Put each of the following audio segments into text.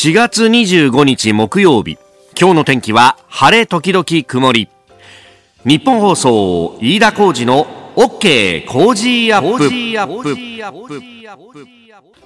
4月25日木曜日今日の天気は晴れ時々曇り日本放送飯田浩二の OK ジーアップ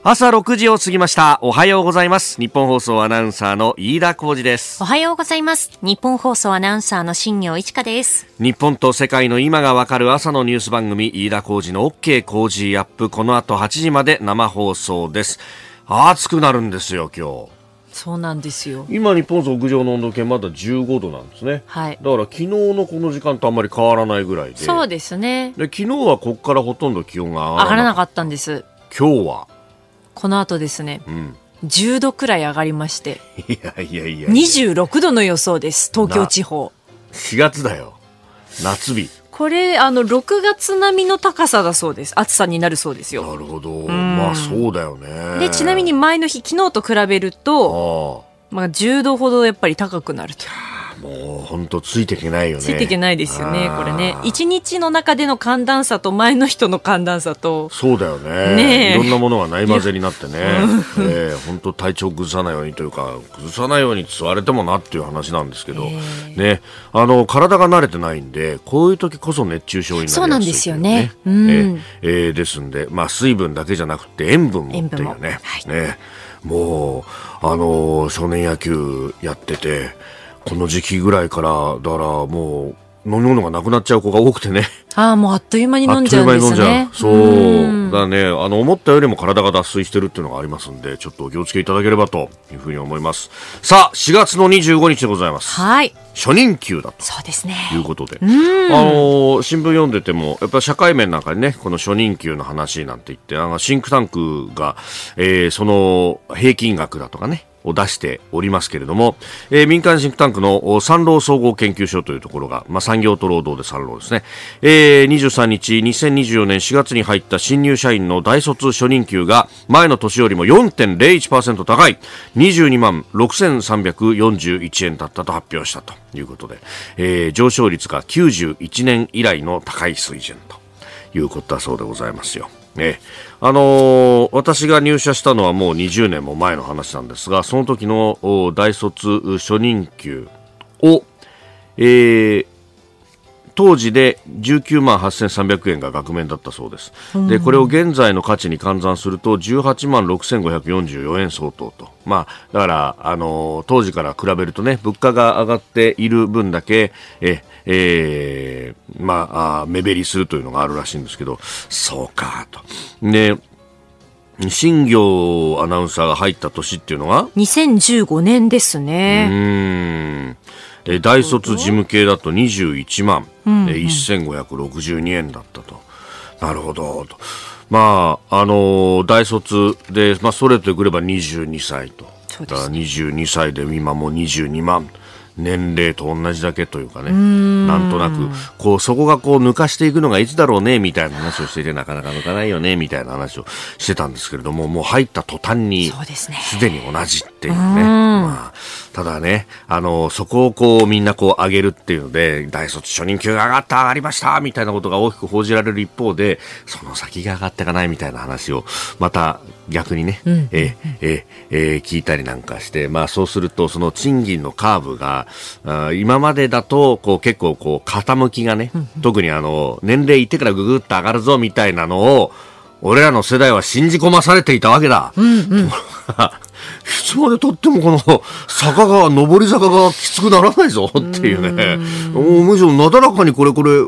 朝6時を過ぎました。おはようございます。日本放送アナウンサーの飯田浩二です。おはようございます。日本放送アナウンサーの新業一華です。日本と世界の今がわかる朝のニュース番組、飯田浩二の OK ジーアップ。この後8時まで生放送です。暑くなるんですよ、今日。そうなんですよ今日本屋上の温度計まだ15度なんですね、はい、だから昨日のこの時間とあんまり変わらないぐらいでそうですねで昨日はここからほとんど気温が上がらなかったんです今日はこの後ですね、うん、10度くらい上がりましていやいやいやいや26度の予想です東京地方4月だよ夏日これあの6月並みの高さだそうです暑さになるそうですよなるほど、うん、まあそうだよねでちなみに前の日昨日と比べるとまあ、10度ほどやっぱり高くなると。もう本当ついていけないよね。ついていけないですよね、これね。一日の中での寒暖差と前の人の寒暖差と。そうだよね。ねいろんなものがない混ぜになってね。えー、本当体調崩さないようにというか、崩さないように吸われてもなっていう話なんですけど、ね、あの、体が慣れてないんで、こういう時こそ熱中症になりやすい、ね、そうなんですよね。うん、えー、えー、ですんで、まあ水分だけじゃなくて塩分もっていうね。はい、ねもう、あの少年野球やってて、この時期ぐらいから、だからもう、飲み物がなくなっちゃう子が多くてね。ああ、もうあっという間に飲んじゃうんですね。あっという間に飲んじゃう。そう。うだね、あの、思ったよりも体が脱水してるっていうのがありますんで、ちょっとお気をつけいただければというふうに思います。さあ、4月の25日でございます。はい。初任給だとそうです、ね、いうことで、あの新聞読んでてもやっぱ社会面なんかにねこの初任給の話なんて言ってあのシンクタンクが、えー、その平均額だとかねを出しておりますけれども、えー、民間シンクタンクの産労総合研究所というところが、まあ、産業と労働で産労ですね、えー、23日2024年4月に入った新入社員の大卒初任給が前の年よりも4.01%高い22万6341円だったと発表したということで、えー、上昇率が91年以来の高い水準ということだそうでございますよ。ね、あのー、私が入社したのはもう20年も前の話なんですが、その時の大卒初任給を、えー、当時で19万8300円が額面だったそうです、うん、でこれを現在の価値に換算すると18万6544円相当と、まあ、だから、あのー、当時から比べるとね物価が上がっている分だけええー、まあ、目減りするというのがあるらしいんですけど、そうか、と。で、新業アナウンサーが入った年っていうのが2015年ですね。うん。え大卒事務系だと21万、うんうん、1562円だったと。なるほど、と。まあ、あのー、大卒で、まあ、それとくれば22歳と。そうです、ね、22歳で今も22万。年齢と同じだけというかね、んなんとなく、こう、そこがこう、抜かしていくのがいつだろうね、みたいな話をしていて、なかなか抜かないよね、みたいな話をしてたんですけれども、もう入った途端に、すで、ね、に同じっていうね。まあ、ただね、あの、そこをこう、みんなこう、上げるっていうので、大卒初任給が上がった、上がりました、みたいなことが大きく報じられる一方で、その先が上がっていかないみたいな話を、また、逆にね、うん、えええ聞いたりなんかして、まあ、そうするとその賃金のカーブがあ今までだとこう結構こう傾きがね、うん、特にあの年齢いってからググっと上がるぞみたいなのを俺らの世代は信じ込まされていたわけだ。うんうん、いつまでたってもこの坂が上り坂がきつくならないぞっていうねうむしろなだらかにこれこれあれ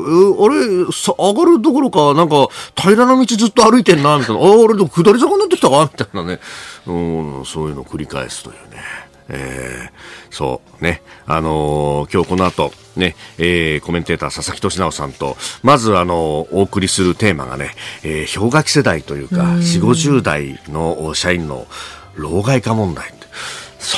上がるどころかなんか平らな道ずっと歩いてんなみたいなああ俺でも下り坂になってきたかみたいなねうんそういうのを繰り返すというね。えー、そうね、あのー、今日この後、ね、えー、コメンテーター佐々木俊直さんと、まずあのお送りするテーマがね、えー、氷河期世代というか、4、50代の社員の、老害化問題そ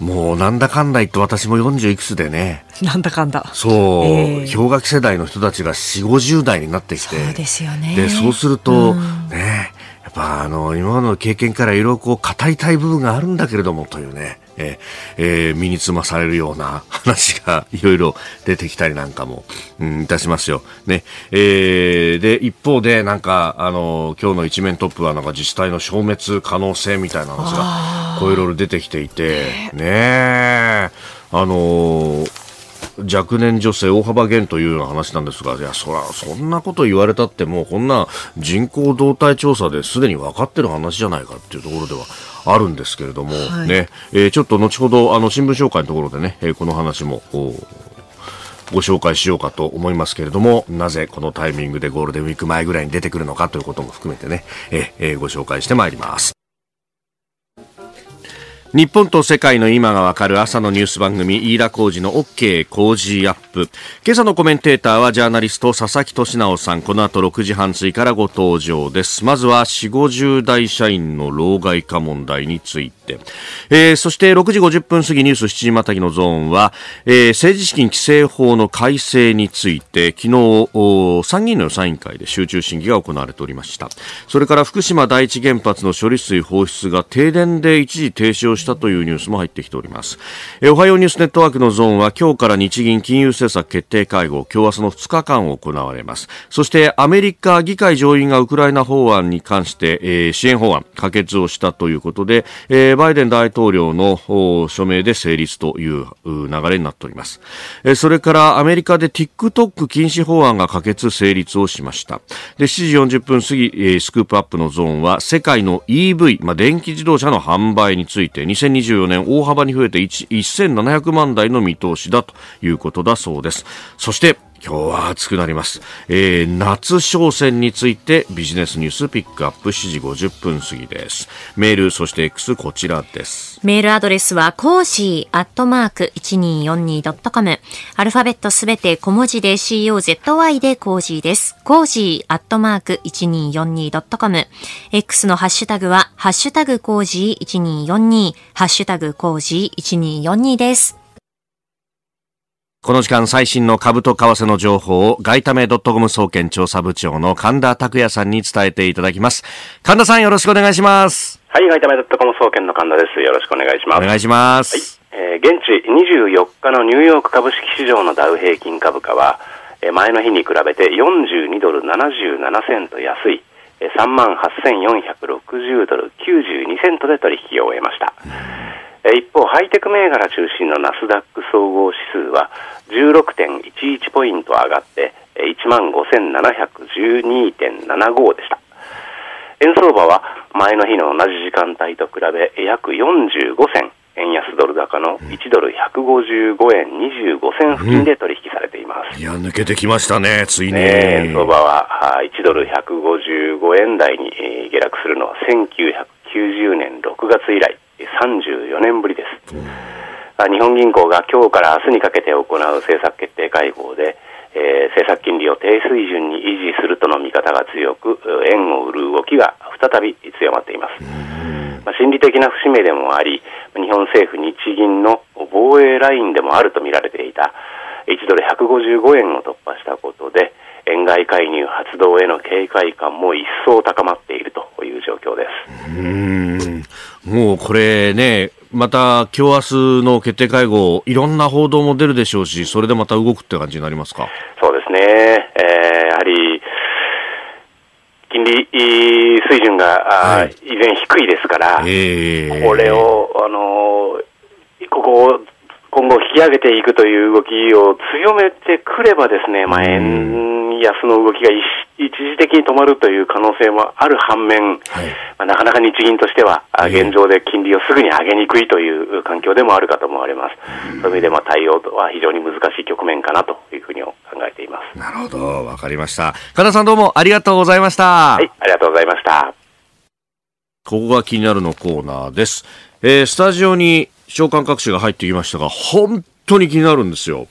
うもうなんだかんだ言って私も40いくつでねなんだかんだそう、えー、氷河期世代の人たちが4 5 0代になってきてそうですよねでそうすると、うん、ねやっぱあの今までの経験からいろいろこう語りたい部分があるんだけれどもというねええー、身につまされるような 話がいろいろ出てきたりなんかも、うん、いたしますよ。ね。えー、で、一方で、なんか、あの、今日の一面トップは、なんか自治体の消滅可能性みたいな話が、こういろいろ出てきていて、ねえ、あのー若年女性大幅減というような話なんですが、いや、そら、そんなこと言われたってもうこんな人口動態調査ですでに分かってる話じゃないかっていうところではあるんですけれども、はい、ね、えー、ちょっと後ほどあの新聞紹介のところでね、えー、この話もご紹介しようかと思いますけれども、なぜこのタイミングでゴールデンウィーク前ぐらいに出てくるのかということも含めてね、えー、ご紹介してまいります。日本と世界の今がわかる朝のニュース番組飯田浩司の OK 工事アップ今朝のコメンテーターはジャーナリスト佐々木俊直さんこの後6時半過ぎからご登場ですまずは4 5 0代社員の老害化問題について、えー、そして6時50分過ぎニュース7時またぎのゾーンは、えー、政治資金規正法の改正について昨日参議院の予算委員会で集中審議が行われておりましたそれから福島第一原発の処理水放出が停電で一時停止をしたというニュースも入ってきておりますえおはようニュースネットワークのゾーンは今日から日銀金融政策決定会合今日はその2日間行われますそしてアメリカ議会上院がウクライナ法案に関して、えー、支援法案可決をしたということで、えー、バイデン大統領の署名で成立という流れになっております、えそれからアメリカで TikTok 禁止法案が可決成立をしましたで7時40分過ぎ、えー、スクープアップのゾーンは世界の EV、まあ、電気自動車の販売について2024年大幅に増えて1700万台の見通しだということだそうです。そして今日は暑くなります、えー、夏商戦についてビジネスニュースピックアップ7時50分過ぎですメールそして X こちらですメールアドレスはコージーアットマーク 1242.com アルファベットすべて小文字で COZY でコージーですコージーアットマーク 1242.com X のハッシュタグはハッシュタグコージー1242ハッシュタグコージー1242ですこの時間最新の株と為替の情報を外為ドットコム総研調査部長の神田拓也さんに伝えていただきます。神田さんよろしくお願いします。はい、外為ドットコム総研の神田です。よろしくお願いします。お願いします。はい、えー、現地24日のニューヨーク株式市場のダウ平均株価は、えー、前の日に比べて42ドル77セント安い、えー、3 8460ドル92セントで取引を終えました。うん一方、ハイテク銘柄中心のナスダック総合指数は16.11ポイント上がって1万5712.75でした。円相場は前の日の同じ時間帯と比べ約45銭、円安ドル高の1ドル155円25銭付近で取引されています。うん、いや、抜けてきましたね、ついに。ね、円相場は1ドル155円台に下落するのは1990年6月以来。34年ぶりです。日本銀行が今日から明日にかけて行う政策決定会合で、えー、政策金利を低水準に維持するとの見方が強く、円を売る動きが再び強まっています。まあ、心理的な節目でもあり、日本政府、日銀の防衛ラインでもあると見られていた、1ドル155円を突破したことで、円買い介入発動への警戒感も一層高まっているという状況ですもうこれね、また今日明日の決定会合、いろんな報道も出るでしょうし、それでまた動くって感じになりますかそうですね、えー、やはり金利水準が、はい、依然低いですから、えー、これを、あのここを今後引き上げていくという動きを強めてくればですね、まあ、円安の動きが一時的に止まるという可能性もある反面、はい、まあ、なかなか日銀としては、現状で金利をすぐに上げにくいという環境でもあるかと思われます。うそういう意味で、まあ、対応は非常に難しい局面かなというふうに考えています。なるほど、わかりました。神田さんどうもありがとうございました。はい、ありがとうございました。ここが気になるのコーナーです。えー、スタジオに視聴各紙が入ってきましたが、本当に気になるんですよ。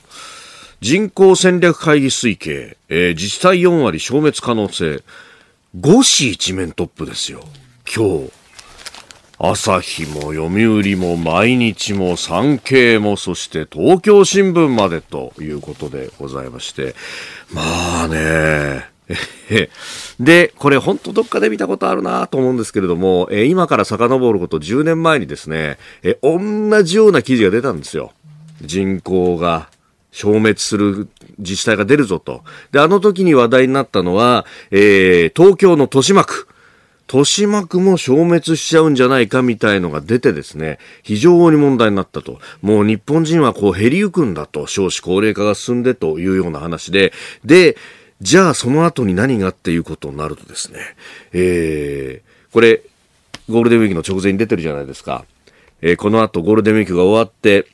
人口戦略会議推計、えー、自治体4割消滅可能性、5市一面トップですよ。今日。朝日も読売も毎日も産経もそして東京新聞までということでございまして。まあね。で、これ本当どっかで見たことあるなと思うんですけれども、えー、今から遡ること10年前にですね、えー、同じような記事が出たんですよ。人口が消滅する自治体が出るぞと。で、あの時に話題になったのは、えー、東京の豊島区。豊島区も消滅しちゃうんじゃないかみたいのが出てですね、非常に問題になったと。もう日本人はこう減りゆくんだと、少子高齢化が進んでというような話で、で、じゃあその後に何がっていうことになるとですね、えー、これ、ゴールデンウィークの直前に出てるじゃないですか。えー、この後ゴールデンウィークが終わって、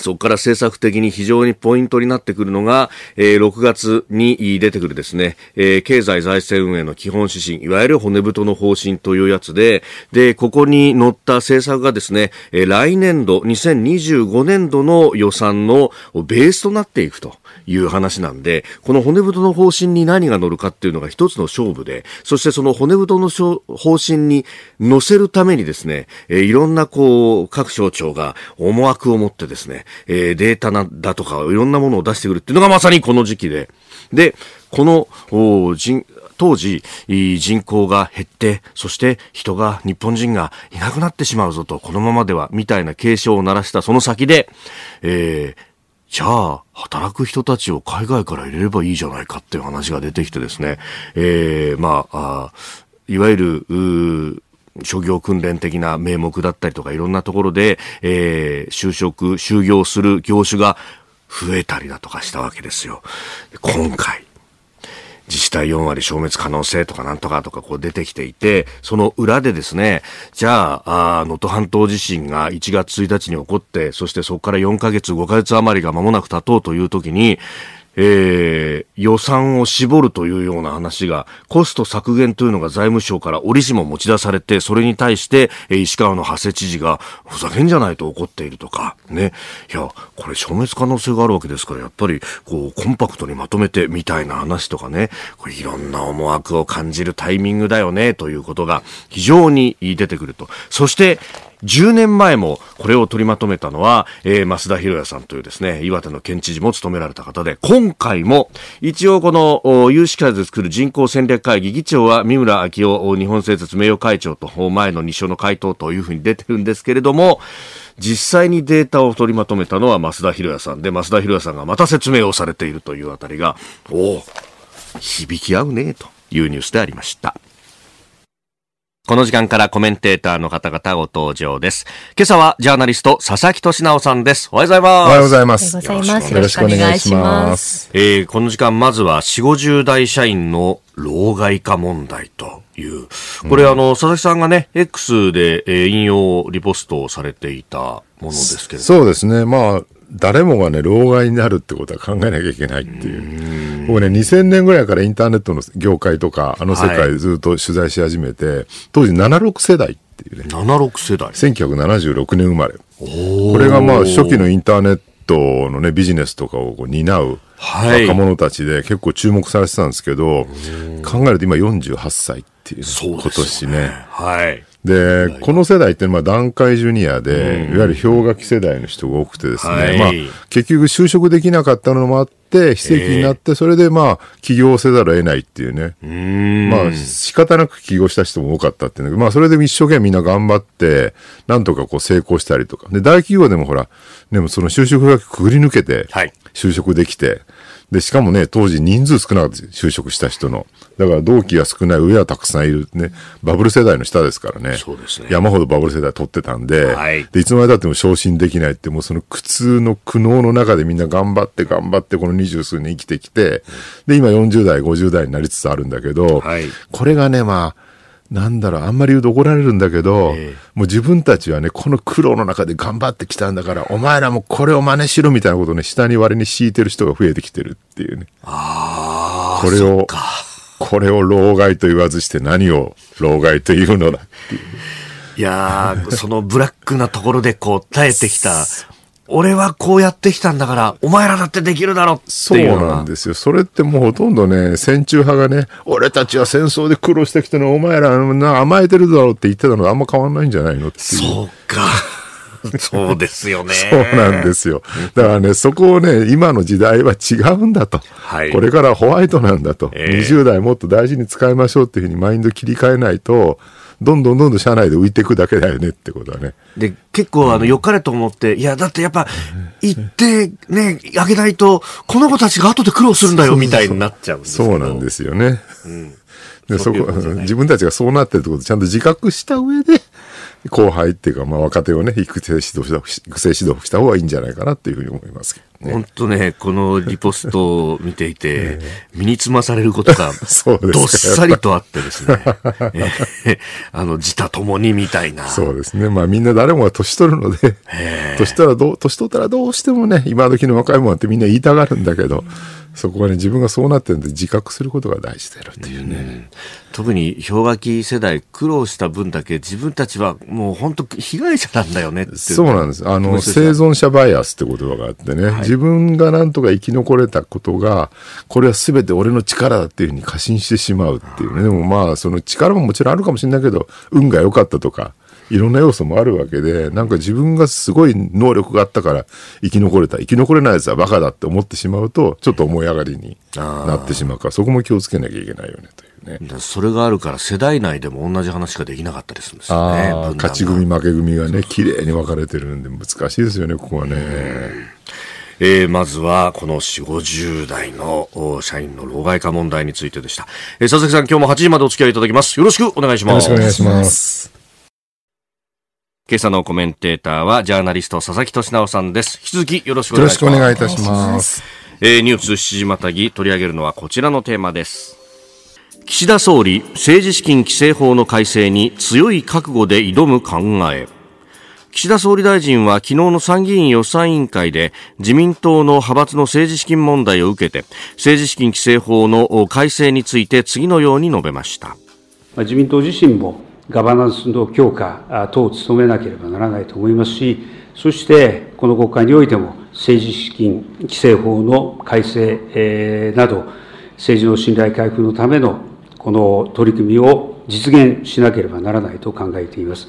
そこから政策的に非常にポイントになってくるのが、えー、6月に出てくるですね、えー、経済財政運営の基本指針、いわゆる骨太の方針というやつで、で、ここに載った政策がですね、えー、来年度、2025年度の予算のベースとなっていくと。いう話なんで、この骨太の方針に何が乗るかっていうのが一つの勝負で、そしてその骨太の方針に乗せるためにですね、えいろんなこう、各省庁が思惑を持ってですね、えデータなだとか、いろんなものを出してくるっていうのがまさにこの時期で、で、この、お人当時、人口が減って、そして人が、日本人がいなくなってしまうぞと、このままでは、みたいな警鐘を鳴らしたその先で、えーじゃあ、働く人たちを海外から入れればいいじゃないかっていう話が出てきてですね、えー、まあ、あいわゆる、諸行訓練的な名目だったりとかいろんなところで、えー、就職、就業する業種が増えたりだとかしたわけですよ。今回、自治体4割消滅可能性とかなんとかとかこう出てきていて、その裏でですね、じゃあ、あ能登半島地震が1月1日に起こって、そしてそこから4ヶ月、5ヶ月余りが間もなく経とうという時に、えー、予算を絞るというような話が、コスト削減というのが財務省から折しも持ち出されて、それに対して、えー、石川の長谷知事が、ふざけんじゃないと怒っているとか、ね。いや、これ消滅可能性があるわけですから、やっぱり、こう、コンパクトにまとめてみたいな話とかね、これいろんな思惑を感じるタイミングだよね、ということが非常に出てくると。そして、10年前もこれを取りまとめたのは、えー、増田博也さんというですね、岩手の県知事も務められた方で、今回も、一応この有識者で作る人口戦略会議議長は三村昭夫日本製鉄名誉会長と、前の2章の回答というふうに出てるんですけれども、実際にデータを取りまとめたのは増田博也さんで、増田博也さんがまた説明をされているというあたりが、おお、響き合うね、というニュースでありました。この時間からコメンテーターの方々ご登場です。今朝はジャーナリスト佐々木俊直さんです。おはようございます。おはようございます。よろしくお願いします。えー、この時間まずは4、50代社員の老害化問題という。これ、うん、あの、佐々木さんがね、X で、えー、引用リポストをされていたものですけれども。そうですね。まあ、誰もがね、老害になるってことは考えなきゃいけないっていう。僕ね、2000年ぐらいからインターネットの業界とか、あの世界ずっと取材し始めて、はい、当時76世代っていうね。76世代 ?1976 年生まれ。これがまあ初期のインターネットのね、ビジネスとかを担う若者たちで結構注目されてたんですけど、はい、考えると今48歳っていう、ことしね、今年ね。はい。で、この世代って、まあ、段階ジュニアで、いわゆる氷河期世代の人が多くてですね、はい、まあ、結局就職できなかったのもあって、非正規になって、それでまあ、起業せざるを得ないっていうね、うまあ、仕方なく起業した人も多かったっていうまあ、それで一生懸命みんな頑張って、なんとかこう成功したりとか。で、大企業でもほら、でもその就職がくぐり抜けて、就職できて、はいで、しかもね、当時人数少なかった就職した人の。だから同期が少ない、上はたくさんいる。ね、バブル世代の下ですからね。そうですね。山ほどバブル世代取ってたんで、はい。で、いつまでたっても昇進できないって、もうその苦痛の苦悩の中でみんな頑張って頑張ってこの二十数年生きてきて、で、今40代、50代になりつつあるんだけど、はい。これがね、まあ、なんだろう、あんまり言うと怒られるんだけど、えー、もう自分たちはね、この苦労の中で頑張ってきたんだから、お前らもこれを真似しろみたいなことをね、下に割に敷いてる人が増えてきてるっていうね。ああ、これを、これを老害と言わずして何を老害というのだっていう。いやそのブラックなところでこう耐えてきた 俺はこうやってきたんだから、お前らだってできるだろっていうそうなんですよ。それってもうほとんどね、戦中派がね、俺たちは戦争で苦労してきたのお前ら甘えてるだろうって言ってたのがあんま変わんないんじゃないのってそうか。そうですよね。そうなんですよ。だからね、そこをね、今の時代は違うんだと。はい、これからホワイトなんだと、えー。20代もっと大事に使いましょうっていうふうにマインド切り替えないと、どんどんどんどん社内で浮いていくだけだよねってことはね。で、結構、あの、良かれと思って、いや、だってやっぱ、行って、ね、あげないと、この子たちが後で苦労するんだよ、みたいになっちゃうんですそうなんですよね。うん。で、そこ、自分たちがそうなってるってことをちゃんと自覚した上で、後輩っていうか、まあ、若手をね、育成指導した、育成指導した方がいいんじゃないかなっていうふうに思いますけど。本当ね、このリポストを見ていて、身につまされることが、どっさりとあってですね、あの、自他ともにみたいな。そうですね。まあみんな誰もが年取るので、年取らど年取ったらどうしてもね、今時の若いもんってみんな言いたがるんだけど、そこはね、自分がそうなってるんで自覚することが大事だよっていうね。うん、特に氷河期世代、苦労した分だけ自分たちはもう本当被害者なんだよねってそうなんです。あの、生存者バイアスって言葉があってね、はい自分がなんとか生き残れたことが、これは全て俺の力だっていうふうに過信してしまうっていうね。でもまあ、その力ももちろんあるかもしれないけど、運が良かったとか、いろんな要素もあるわけで、なんか自分がすごい能力があったから生き残れた。生き残れないやつはバカだって思ってしまうと、ちょっと思い上がりになってしまうから、そこも気をつけなきゃいけないよねという。ね、それがあるから世代内でも同じ話ができなかったりするんですよね勝ち組負け組がね綺麗に分かれてるんで難しいですよねここはね。えー、まずはこの4 50代の社員の老害化問題についてでした、えー、佐々木さん今日も8時までお付き合いいただきますよろしくお願いしますよろしくお願いします今朝のコメンテーターはジャーナリスト佐々木俊直さんです引き続きよろしくお願いしますよろしくお願いいたします、えー、ニュース7時またぎ取り上げるのはこちらのテーマです岸田総理政治資金規正法の改正に強い覚悟で挑む考え岸田総理大臣は昨日の参議院予算委員会で自民党の派閥の政治資金問題を受けて政治資金規正法の改正について次のように述べました自民党自身もガバナンスの強化等を努めなければならないと思いますしそしてこの国会においても政治資金規正法の改正など政治の信頼回復のためのこの取り組みを実現しなければならないと考えています。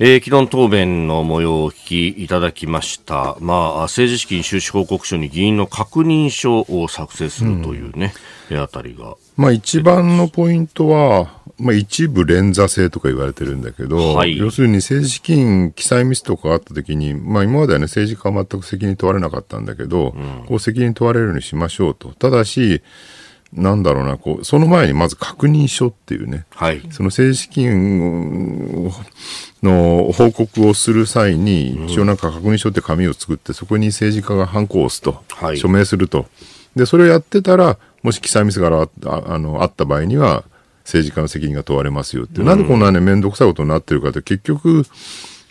えー、昨日答弁の模様をお聞きいただきました。まあ、政治資金収支報告書に議員の確認書を作成するというね、うん、あたりが。まあ、一番のポイントは、まあ、一部連座制とか言われてるんだけど、はい、要するに政治資金記載ミスとかあった時に、まあ、今まではね、政治家は全く責任問われなかったんだけど、うん、こう責任問われるようにしましょうと。ただし、なんだろうな、こう、その前にまず確認書っていうね、はい、その政治資金の報告をする際に、一応なんか確認書って紙を作って、そこに政治家がハンコを押すと、はい、署名すると。で、それをやってたら、もし記載ミスがああのあった場合には、政治家の責任が問われますよって、なんでこんなね、面倒くさいことになってるかって、結局、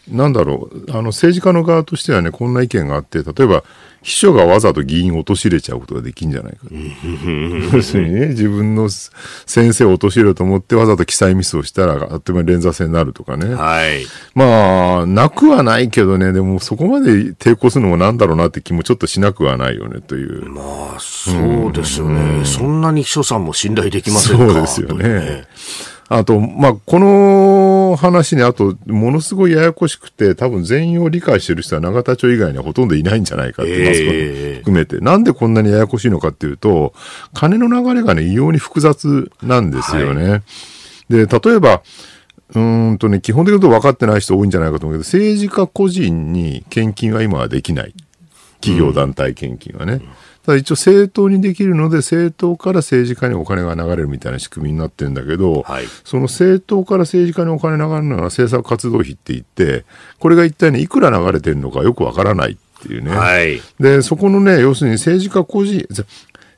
なんだろう、あの政治家の側としてはね、こんな意見があって、例えば、秘書がわざと議員を陥れちゃうことができんじゃないか。要するにね、自分の先生を陥れると思って、わざと記載ミスをしたら、あっという間に連座制になるとかね。はい。まあ、なくはないけどね、でもそこまで抵抗するのもなんだろうなって気もちょっとしなくはないよね、という。まあ、そうですよね。んそんなに秘書さんも信頼できませんかそうですよね。あと、まあ、この話ね、あと、ものすごいややこしくて、多分全員を理解してる人は永田町以外にはほとんどいないんじゃないかって、マス含めて、なんでこんなにややこしいのかっていうと、金の流れがね、異様に複雑なんですよね。はい、で、例えば、うんとね、基本的に分かってない人多いんじゃないかと思うけど、政治家個人に献金は今はできない。企業団体献金はね。うんただ一応政党にできるので政党から政治家にお金が流れるみたいな仕組みになってるんだけど、はい、その政党から政治家にお金流れるのは政策活動費って言ってこれが一体ねいくら流れてるのかよくわからないっていうね、はい、でそこのね要するに政治家個人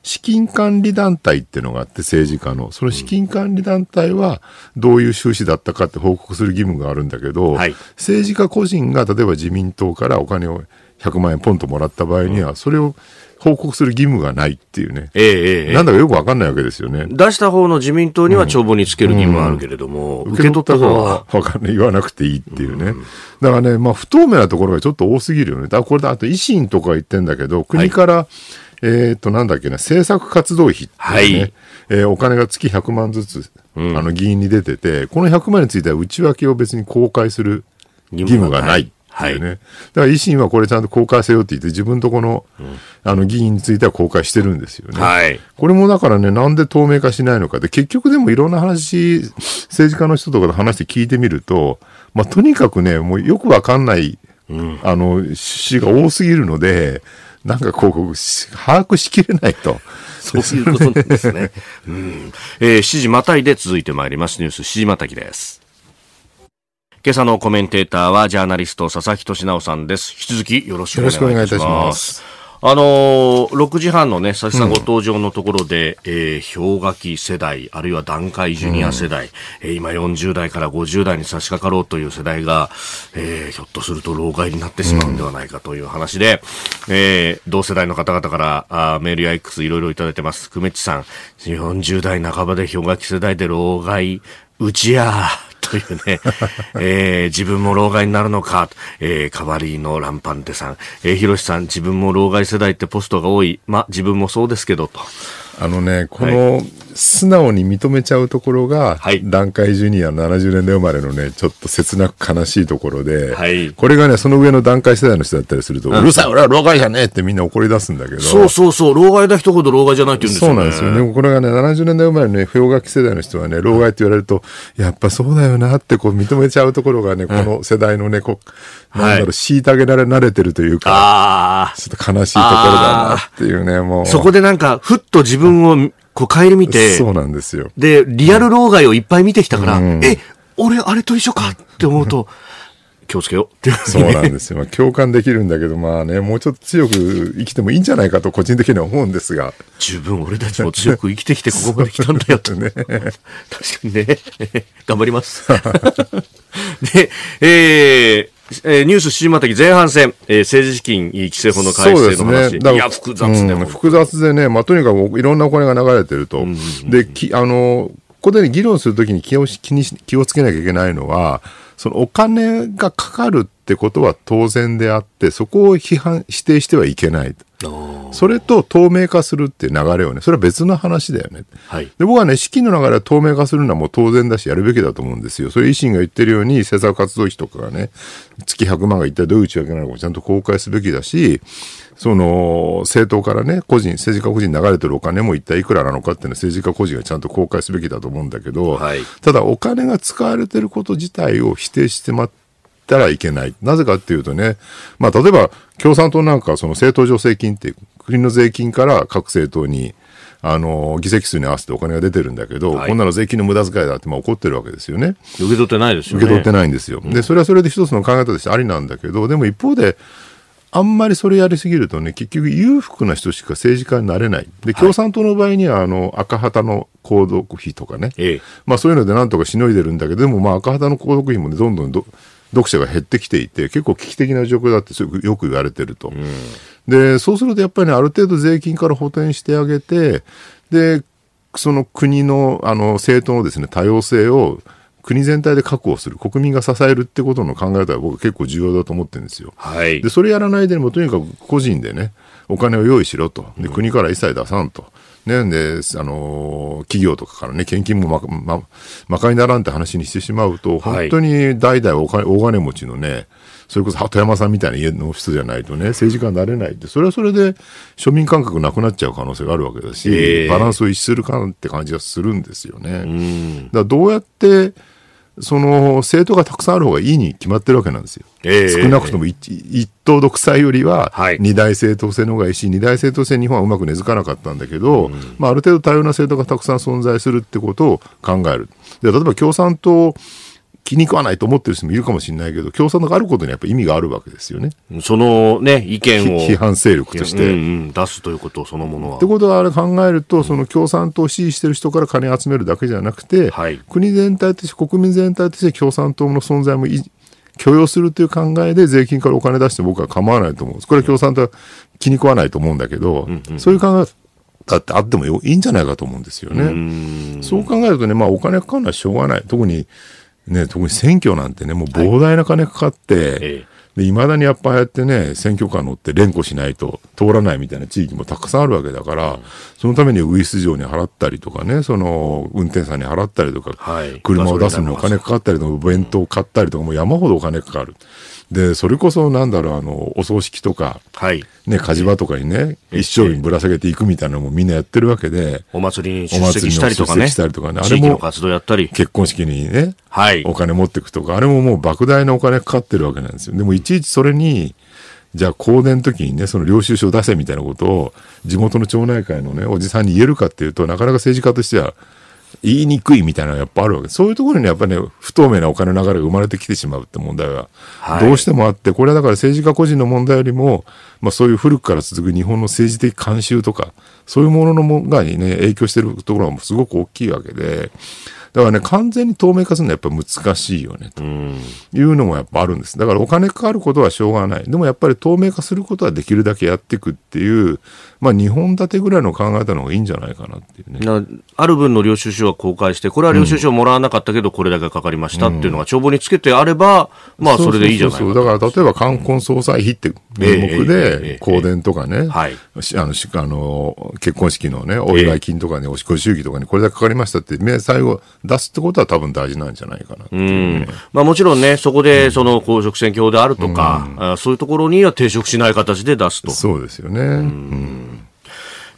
資金管理団体っていうのがあって政治家のその資金管理団体はどういう収支だったかって報告する義務があるんだけど、はい、政治家個人が例えば自民党からお金を100万円ポンともらった場合には、それを報告する義務がないっていうね、ええ、なんだかよくわかんないわけですよね。出した方の自民党には帳簿につける義務はあるけれども、うんうん、受け取った方はわかんない、言わなくていいっていうね。うん、だからね、まあ、不透明なところがちょっと多すぎるよね。だからこれだ、あと維新とか言ってんだけど、国から、はい、えっ、と、なんだっけな、政策活動費って、ね、はい、えー、お金が月100万ずつ、うん、あの、議員に出てて、この100万については内訳を別に公開する義務がない。ていうね、はい、だから維新はこれちゃんと公開せよって言って、自分とこのうん、あの議員については公開してるんですよね、はい、これもだからね、なんで透明化しないのかで、結局でもいろんな話、政治家の人とかと話して聞いてみると、まあ、とにかくね、もうよくわかんない、うん、あの旨が多すぎるので、なんかこう、把握しきれないと。そういうことですね。うん、えー、7時またいで続いてまいります。ニュース指示またぎです。今朝のコメンテーターはジャーナリスト佐々木俊直さんです。引き続きよろしくお願いいたします。あのー、6時半のね、佐々木さんご登場のところで、うん、えー、氷河期世代、あるいは段階ジュニア世代、え、うん、今40代から50代に差し掛かろうという世代が、えー、ひょっとすると老害になってしまうんではないかという話で、うん、えー、同世代の方々からあメールや X いろいろいただいてます。久米地さん、40代半ばで氷河期世代で老害、うちやー。というね、えー、自分も老害になるのか、えー、カバリーのランパンテさん、えー、広ろさん、自分も老害世代ってポストが多い、ま、自分もそうですけど、と。あのね、この、はい素直に認めちゃうところが、はい、段階ジュニア70年代生まれのね、ちょっと切なく悲しいところで、はい、これがね、その上の段階世代の人だったりすると、うるさい、俺は老害じゃねえってみんな怒り出すんだけど。そうそうそう、老害だ一言老害じゃないって言うんですよね。そうなんですよね。これがね、70年代生まれのね、氷河期世代の人はね、老害って言われると、うん、やっぱそうだよなってこう認めちゃうところがね、この世代のね、こう、なんだろう、虐げられ慣れてるというか、ああ、ちょっと悲しいところだなっていうね、もう。そこでなんか、ふっと自分をこう帰り見て、そうなんですよ。で、リアル老害をいっぱい見てきたから、うん、え、俺あれと一緒かって思うと、気をつけようそうなんですよ。まあ、共感できるんだけど、まあね、もうちょっと強く生きてもいいんじゃないかと個人的には思うんですが。十分俺たちも強く生きてきてここまで来たんだよとね。確かにね。頑張ります。で、えー、えー、ニュース新的前半戦、えー、政治資金規正法の改正の話、ね、いや、複雑ね、うん、複雑でね、まあ、とにかくいろんなお金が流れてると。できあのここで、ね、議論するときに気を気にし気をつけなきゃいけないのは、そのお金がかかるってってことは当然であってそこを批判否定してはいけないそれと透明化するっていう流れをねそれは別の話だよね、はい、で僕はね資金の流れを透明化するのはもう当然だしやるべきだと思うんですよそれ維新が言ってるように政策活動費とかがね月100万が一体どういう内訳なのかもちゃんと公開すべきだしその政党からね個人政治家個人流れてるお金も一体いくらなのかっていうのは政治家個人がちゃんと公開すべきだと思うんだけど、はい、ただお金が使われてること自体を否定してまってたらいけない。なぜかっていうとね、まあ、例えば、共産党なんかその政党助成金って国の税金から各政党に、あの、議席数に合わせてお金が出てるんだけど、はい、こんなの税金の無駄遣いだって、まあ怒ってるわけですよね。受け取ってないですよね。受け取ってないんですよ。で、それはそれで一つの考え方としてありなんだけど、でも一方で、あんまりそれやりすぎるとね、結局裕福な人しか政治家になれない。で、共産党の場合には、あの、赤旗の購読費とかね、まあそういうのでなんとかしのいでるんだけど、でもまあ赤旗の購読費もね、どんどんど、読者が減ってきていて、結構危機的な状況だってよく言われてると。うん、で、そうするとやっぱり、ね、ある程度税金から補填してあげて、で、その国の、あの、政党のですね、多様性を、国全体で確保する、国民が支えるってことの考え方は僕結構重要だと思ってるんですよ。はい、でそれやらないでもとにかく個人でね、お金を用意しろと。で、国から一切出さんと。ね、で、あの、企業とかからね、献金もま、ま、まかにならんって話にしてしまうと、本当に代々お金、大金持ちのね、それこそ鳩山さんみたいな家の人じゃないとね、政治家になれないって、それはそれで庶民感覚なくなっちゃう可能性があるわけだし、えー、バランスを一致するかって感じがするんですよね。だどうやって、その政党がたくさんある方がいいに決まってるわけなんですよ。えー、少なくとも一党独裁よりは二大政党制の方がいいし、はい、二大政党制日本はうまく根付かなかったんだけど、うん、まあ、ある程度多様な政党がたくさん存在するってことを考える。で例えば共産党気に食わないと思ってる人もいるかもしれないけど、共産党があることにやっぱ意味があるわけですよね。そのね、意見を。批判勢力として、うんうん。出すということそのものは。ってことは、あれ考えると、その共産党を支持してる人から金集めるだけじゃなくて、はい、国全体として、国民全体として共産党の存在も許容するという考えで税金からお金出して僕は構わないと思うんです。これは共産党は気に食わないと思うんだけど、うんうん、そういう考えだってあってもいいんじゃないかと思うんですよね。うそう考えるとね、まあお金かかるのはしょうがない。特にね、特に選挙なんてね、もう膨大な金かかって、はいだにやっぱああやってね、選挙カー乗って連呼しないと通らないみたいな地域もたくさんあるわけだから、うん、そのためにウイス場に払ったりとかね、その運転手さんに払ったりとか、はい、車を出すのにお金かかったりとか、お弁当買ったりとか、もう山ほどお金かかる。でそれこそなんだろうあのお葬式とか、はいね、火事場とかにね一生にぶら下げていくみたいなのもみんなやってるわけでお祭りに出席したりとかねしたりとかねあれも活動やったり結婚式にね、はい、お金持っていくとかあれももう莫大なお金かかってるわけなんですよでもいちいちそれにじゃあ香電の時にねその領収書を出せみたいなことを地元の町内会のねおじさんに言えるかっていうとなかなか政治家としては言いにくいみたいなのやっぱあるわけそういうところにやっぱね、不透明なお金の流れが生まれてきてしまうって問題は、どうしてもあって、はい、これはだから政治家個人の問題よりも、まあそういう古くから続く日本の政治的慣習とか、そういうものの問題にね、影響してるところはすごく大きいわけで、だからね、完全に透明化するのはやっぱ難しいよね、というのもやっぱあるんです。だからお金かかることはしょうがない。でもやっぱり透明化することはできるだけやっていくっていう、まあ2本立てぐらいの考えたのがいいんじゃないかなっていうね。ある分の領収書は公開して、これは領収書もらわなかったけど、これだけかかりましたっていうのが帳簿につけてあれば、まあそれでいいじゃないか、うだから例えば冠婚葬祭費って名目で、香典とかね、あの、あの、結婚式のね、お祝い金とかに、おしこ祝儀とかにこれだけかかりましたって、最後、出すってことは多分大事なんじゃないかな、ね、まあ、もちろんね、そこでその公職選挙であるとか、うん、そういうところには抵触しない形で出すと。そうですよね。うん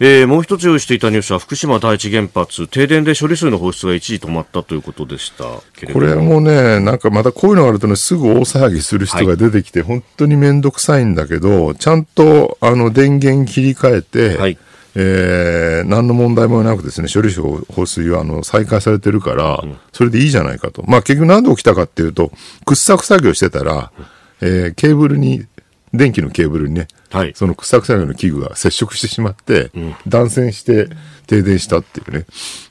えー、もう一つ用意していたニュースは福島第一原発停電で処理水の放出が一時止まったということでしたこれもねなんかまたこういうのがあるとねすぐ大騒ぎする人が出てきて、はい、本当に面倒くさいんだけどちゃんとあの電源切り替えて、はいえー、何の問題もなくですね、処理水放水はあの再開されてるから、それでいいじゃないかと。まあ結局なんで起きたかっていうと、掘削作業してたら、えー、ケーブルに、電気のケーブルにね、はい、その掘削作業の器具が接触してしまって、断線して停電したっていうね。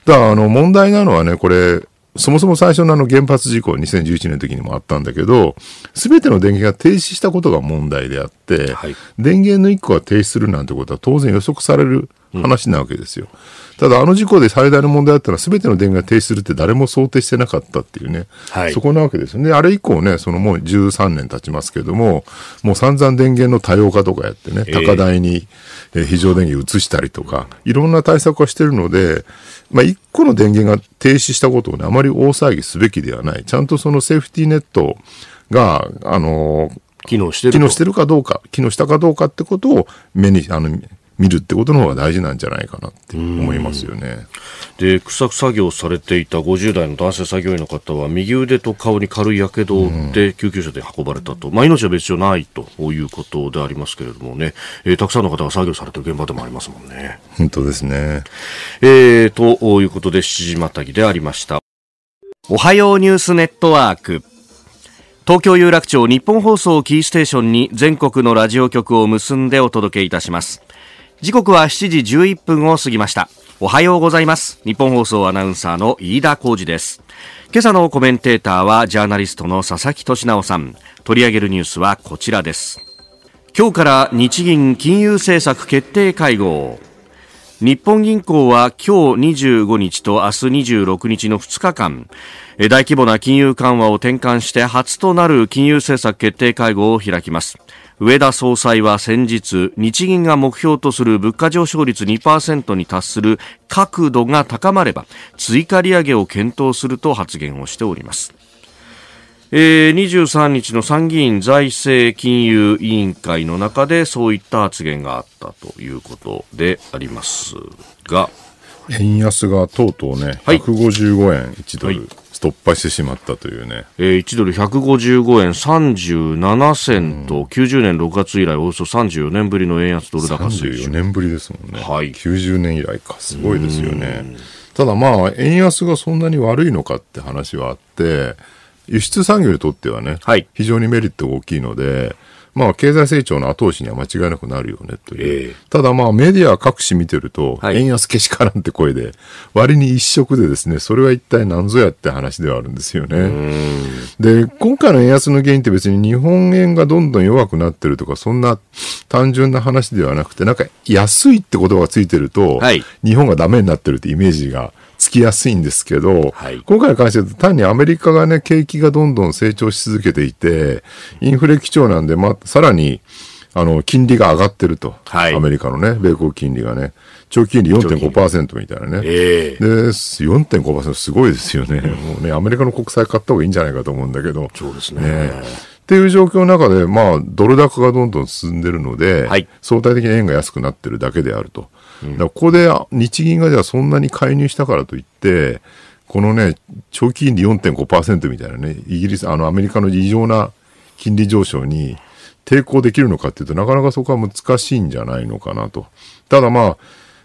だからあの問題なのはね、これ、そもそも最初のあの原発事故2011年の時にもあったんだけど、すべての電源が停止したことが問題であって、はい、電源の1個が停止するなんてことは当然予測される話なわけですよ。うん、ただ、あの事故で最大の問題だったのは、すべての電源が停止するって誰も想定してなかったっていうね、はい、そこなわけですよね。あれ以降ね、そのもう13年経ちますけども、もう散々電源の多様化とかやってね、高台に非常電源移したりとか、いろんな対策はしてるので、まあ、1個の電源が停止したことをね、あまり大騒ぎすべきではない。ちゃんとそのセーフティーネットが、あのー機能してる機能してるかどうか、機能したかどうかってことを目に、あの、見るってことの方が大事なんじゃないかなって思いますよね。で、掘削作業されていた50代の男性作業員の方は、右腕と顔に軽いやけどを負って救急車で運ばれたと、まあ、命は別状ないということでありますけれどもね、えー、たくさんの方が作業されている現場でもありますもんね。本当ですね。えー、ということで、7時またぎでありました。おはようニュースネットワーク。東京有楽町日本放送キーステーションに全国のラジオ局を結んでお届けいたします。時刻は7時11分を過ぎましたおはようございます日本放送アナウンサーの飯田浩二です今朝のコメンテーターはジャーナリストの佐々木俊直さん取り上げるニュースはこちらです今日から日銀金融政策決定会合日本銀行は今日25日と明日26日の2日間大規模な金融緩和を転換して初となる金融政策決定会合を開きます植田総裁は先日日銀が目標とする物価上昇率2%に達する角度が高まれば追加利上げを検討すると発言をしておりますえー、23日の参議院財政金融委員会の中でそういった発言があったということでありますが円安がとうとうね、はい、155円1ドル、はい突破してしまったというね、えー、1ドル155円37銭と、うん、90年6月以来およそ34年ぶりの円安ドル高水準34年ぶりですもんね、はい、90年以来かすごいですよねただまあ円安がそんなに悪いのかって話はあって輸出産業にとってはね、はい、非常にメリットが大きいので、うんまあ、経済成長の後押しには間違いなくなるよねという、えー、ただまあメディア各紙見てると、円安けしからんって声で、割に一色でですね、それは一体何ぞやって話ではあるんですよね。で、今回の円安の原因って別に日本円がどんどん弱くなってるとか、そんな単純な話ではなくて、なんか安いって言葉がついてると、はい、日本がダメになってるってイメージが。きやすいんですけど、はい、今回に関してはと単にアメリカがね、景気がどんどん成長し続けていて、インフレ基調なんで、ま、さらに、あの、金利が上がってると。はい、アメリカのね、米国金利がね。長期金利4.5%みたいなね。ええー。で、4.5%すごいですよね。もうね、アメリカの国債買った方がいいんじゃないかと思うんだけど。そうですねねっていう状況の中で、まあ、ドル高がどんどん進んでるので、はい、相対的に円が安くなってるだけであると。うん、ここで日銀がじゃあそんなに介入したからといって、このね、長期金利4.5%みたいなね、イギリス、あの、アメリカの異常な金利上昇に抵抗できるのかっていうとなかなかそこは難しいんじゃないのかなと。ただまあ、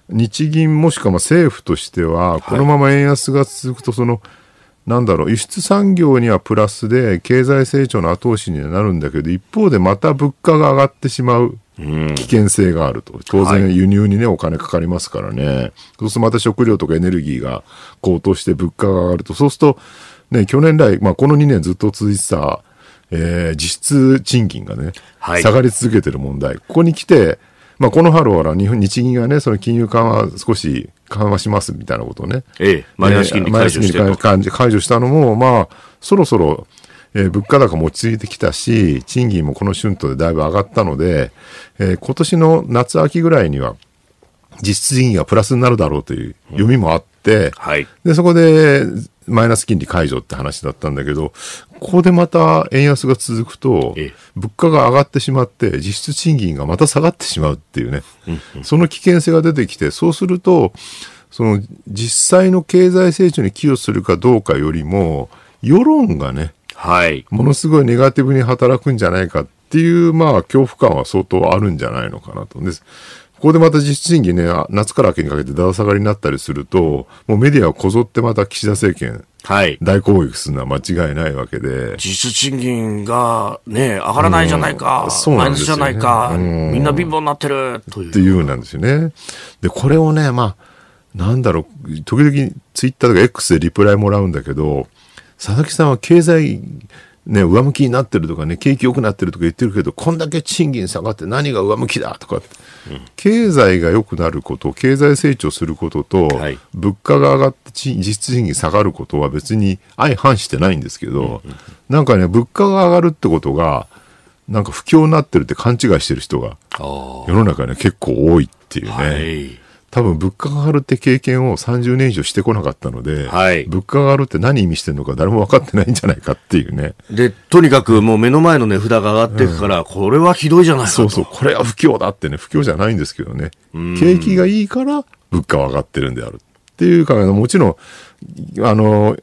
日銀もしくはま政府としては、このまま円安が続くと、その、はいなんだろう、輸出産業にはプラスで、経済成長の後押しにはなるんだけど、一方でまた物価が上がってしまう危険性があると。当然輸入にね、お金かかりますからね。はい、そうするとまた食料とかエネルギーが高騰して物価が上がると。そうすると、ね、去年来、まあこの2年ずっと続いてた、えー、実質賃金がね、はい、下がり続けてる問題。ここに来て、まあ、この春は日本日銀がね、その金融緩和少し緩和しますみたいなことをね、ええ、マイナス金利解除したのも、まあ、そろそろ、えー、物価高も落ち着いてきたし、賃金もこの春闘でだいぶ上がったので、えー、今年の夏秋ぐらいには、実質賃金がプラスになるだろうという読みもあって、うんはい、でそこでマイナス金利解除って話だったんだけど、ここでまた円安が続くと、物価が上がってしまって、実質賃金がまた下がってしまうっていうね、その危険性が出てきて、そうすると、その実際の経済成長に寄与するかどうかよりも、世論がね、はい、ものすごいネガティブに働くんじゃないかっていう、まあ、恐怖感は相当あるんじゃないのかなと。ですここでまた実質賃金ね、夏から秋にかけてだだ下がりになったりすると、もうメディアはこぞってまた岸田政権、はい、大攻撃するのは間違いないわけで。実質賃金がね、上がらないじゃないか、そうなんですマイナスじゃないか、うん、みんな貧乏になってる、という。っていうなんですよね。で、これをね、まあ、なんだろう、時々ツイッターとか X でリプライもらうんだけど、佐々木さんは経済ね、上向きになってるとかね、景気良くなってるとか言ってるけど、こんだけ賃金下がって何が上向きだとか、うん、経済が良くなること、経済成長することと、はい、物価が上がって実質賃金下がることは別に相反してないんですけど、うんうん、なんかね、物価が上がるってことが、なんか不況になってるって勘違いしてる人が、世の中には結構多いっていうね。はい多分物価が上がるって経験を30年以上してこなかったので、はい、物価が上がるって何意味してるのか誰も分かってないんじゃないかっていうね。で、とにかくもう目の前の値札が上がっていくから、うん、これはひどいじゃないかそうそう、これは不況だってね、不況じゃないんですけどね。景気がいいから物価は上がってるんであるっていう考えもちろん、あの、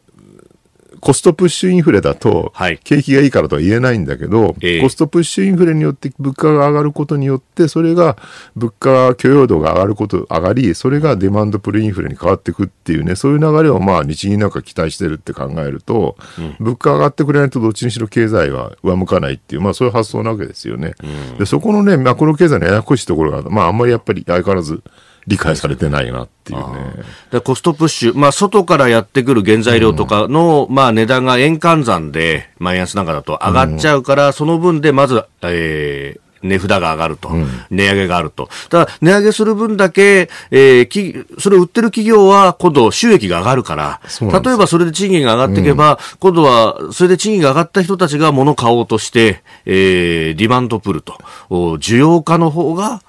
コストプッシュインフレだと、景気がいいからとは言えないんだけど、コストプッシュインフレによって物価が上がることによって、それが物価許容度が上がること、上がり、それがデマンドプルインフレに変わっていくっていうね、そういう流れをまあ日銀なんか期待してるって考えると、うん、物価上がってくれないとどっちにしろ経済は上向かないっていう、まあそういう発想なわけですよね。うん、でそこのね、マクロ経済のややこしいところが、まああんまりやっぱり相変わらず、理解されてないなっていうね。でコストプッシュ、まあ、外からやってくる原材料とかの、うん、まあ、値段が円換算で、マイナスなんかだと上がっちゃうから、うん、その分でまず、えー、値札が上がると、うん、値上げがあると。ただ、値上げする分だけ、えー、きそれを売ってる企業は今度収益が上がるから、例えばそれで賃金が上がっていけば、うん、今度はそれで賃金が上がった人たちが物を買おうとして、えー、ディマンドプルと、需要化の方が、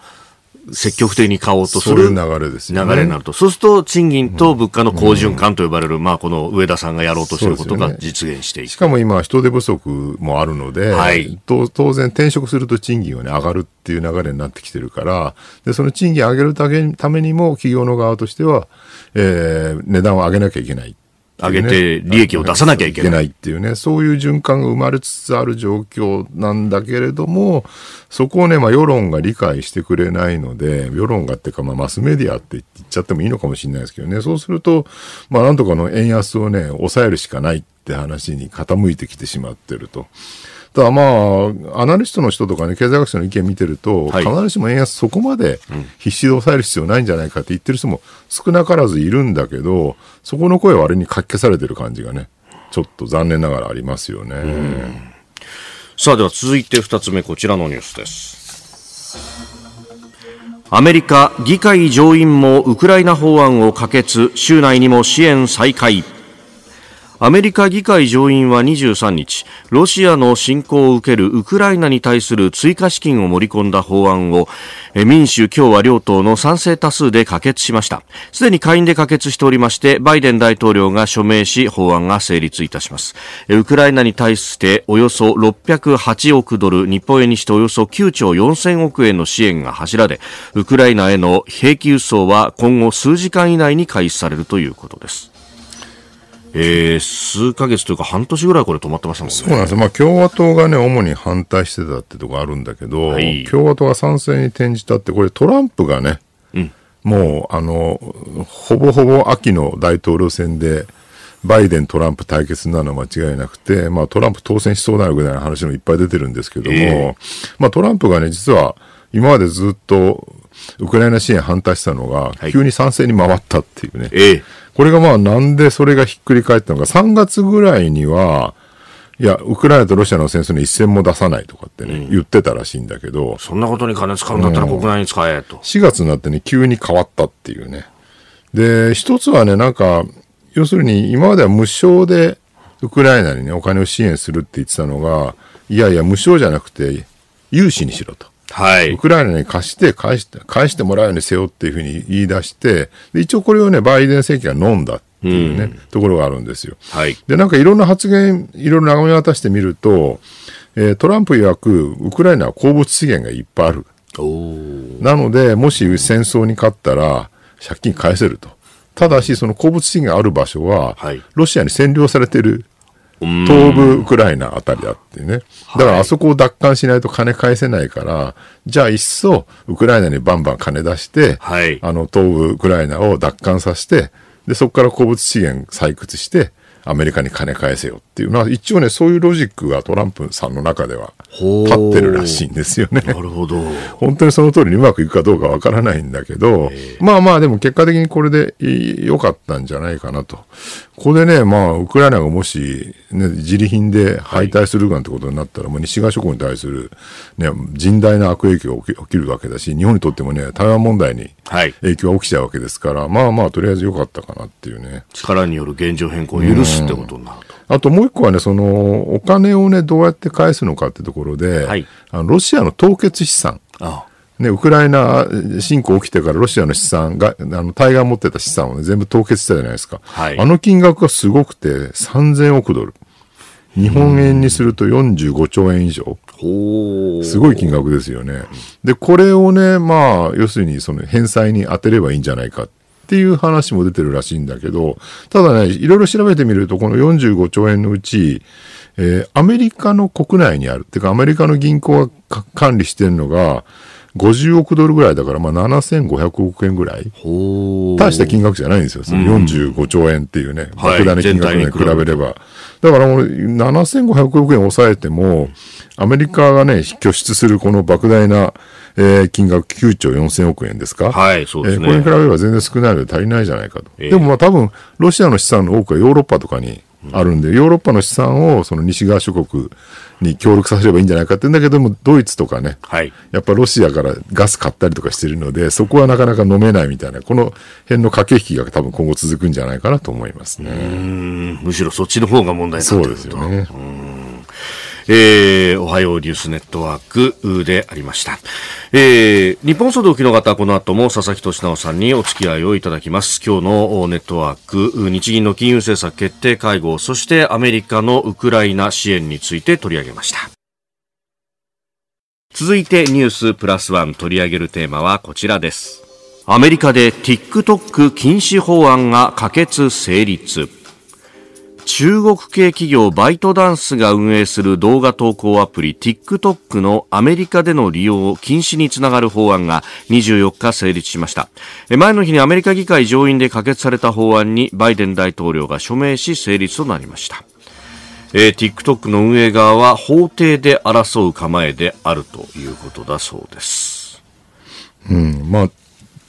積極的に買おうとする流れです、ね、になると、そうすると賃金と物価の好循環と呼ばれる、うん、まあ、この上田さんがやろうとしていることが実現していく、ね、しかも今、人手不足もあるので、はい、当然、転職すると賃金は、ね、上がるっていう流れになってきてるから、でその賃金上げるためにも、企業の側としては、えー、値段を上げなきゃいけない。上げて利益を出さなきゃいけない,、っていうね、そういう循環が生まれつつある状況なんだけれども、そこをね、まあ、世論が理解してくれないので、世論がっていうか、まあ、マスメディアって言っちゃってもいいのかもしれないですけどね、そうすると、まあ、なんとかの円安をね、抑えるしかないって話に傾いてきてしまってると。ただまあ、アナリストの人とかね、経済学者の意見見てると、はい、必ずしも円安そこまで必死で抑える必要ないんじゃないかって言ってる人も少なからずいるんだけど、そこの声はあれにかき消されてる感じがね、ちょっと残念ながらありますよね。さあでは続いて2つ目、こちらのニュースです。アメリカ議会上院もウクライナ法案を可決、週内にも支援再開。アメリカ議会上院は23日ロシアの侵攻を受けるウクライナに対する追加資金を盛り込んだ法案を民主共和両党の賛成多数で可決しましたすでに下院で可決しておりましてバイデン大統領が署名し法案が成立いたしますウクライナに対しておよそ608億ドル日本円にしておよそ9兆4000億円の支援が柱でウクライナへの兵器輸送は今後数時間以内に開始されるということですえー、数か月というか半年ぐらいこれ止まってましたもんね。そうなんですよ。まあ共和党がね、主に反対してたってとこあるんだけど、はい、共和党が賛成に転じたって、これトランプがね、うん、もう、あの、ほぼほぼ秋の大統領選で、バイデン、トランプ対決なのは間違いなくて、まあ、トランプ当選しそうなぐらいの話もいっぱい出てるんですけども、えー、まあ、トランプがね、実は今までずっとウクライナ支援反対したのが、急に賛成に回ったっていうね。えーこれがまあなんでそれがひっくり返ったのか、3月ぐらいには、いや、ウクライナとロシアの戦争に一戦も出さないとかってね、うん言ってたらしいんだけど、そんなことに金使うんだったら国内に使えと。4月になってね、急に変わったっていうね。で、一つはね、なんか、要するに今までは無償でウクライナにね、お金を支援するって言ってたのが、いやいや、無償じゃなくて、融資にしろと。はい、ウクライナに貸して返して、返してもらうようにせよっていうふうに言い出して、一応これをね、バイデン政権が飲んだっていうね、うん、ところがあるんですよ。はい、で、なんかいろんな発言、いろいろ眺め渡してみると、えー、トランプ曰く、ウクライナは鉱物資源がいっぱいある。なので、もし戦争に勝ったら、借金返せると。ただし、その鉱物資源がある場所は、ロシアに占領されてる東部ウクライナあたりだってね。だからあそこを奪還しないと金返せないから、じゃあいっそウクライナにバンバン金出して、はい、あの東部ウクライナを奪還させて、で、そこから鉱物資源採掘して、アメリカに金返せよっていうのは、一応ね、そういうロジックがトランプさんの中では立ってるらしいんですよね。なるほど。本当にその通りにうまくいくかどうかわからないんだけど、まあまあでも結果的にこれで良かったんじゃないかなと。ここでね、まあウクライナがもし、ね、自利品で敗退するなんてことになったら、はい、もう西側諸国に対する、ね、甚大な悪影響が起きるわけだし、日本にとってもね、台湾問題に影響が起きちゃうわけですから、はい、まあまあとりあえず良かったかなっていうね。力による現状変更を許すってことになると。あともう一個はね、そのお金をね、どうやって返すのかってところで、はい、あのロシアの凍結資産。ああね、ウクライナ侵攻起きてからロシアの資産が、あの、対岸持ってた資産を、ね、全部凍結したじゃないですか。はい、あの金額がすごくて3000億ドル。日本円にすると45兆円以上。すごい金額ですよね。で、これをね、まあ、要するにその返済に当てればいいんじゃないか。っていう話も出てるらしいんだけど、ただね、いろいろ調べてみると、この45兆円のうち、えー、アメリカの国内にある。ってか、アメリカの銀行が管理してるのが、50億ドルぐらいだから、まあ、7500億円ぐらい。大した金額じゃないんですよ。その45兆円っていうね、うん、莫大な金額に比べれば。はい、だからもう、7500億円抑えても、アメリカがね、拠出するこの莫大なえー、金額9兆4000億円ですか。はい、そうですね、えー、これに比べれば全然少ないので足りないじゃないかと。えー、でもまあ多分、ロシアの資産の多くはヨーロッパとかにあるんで、ヨーロッパの資産をその西側諸国に協力させればいいんじゃないかってうんだけども、ドイツとかね、はい、やっぱロシアからガス買ったりとかしてるので、そこはなかなか飲めないみたいな、この辺の駆け引きが多分今後続くんじゃないかなと思いますね。むしろそっちの方が問題になってくると。そうですよね。えー、おはようニュースネットワークでありました。えー、日本総動機の方、この後も佐々木俊直さんにお付き合いをいただきます。今日のネットワーク、日銀の金融政策決定会合、そしてアメリカのウクライナ支援について取り上げました。続いてニュースプラスワン取り上げるテーマはこちらです。アメリカで TikTok 禁止法案が可決成立。中国系企業バイトダンスが運営する動画投稿アプリ TikTok のアメリカでの利用を禁止につながる法案が24日成立しました前の日にアメリカ議会上院で可決された法案にバイデン大統領が署名し成立となりましたえー、TikTok の運営側は法廷で争う構えであるということだそうです。うん、まあ、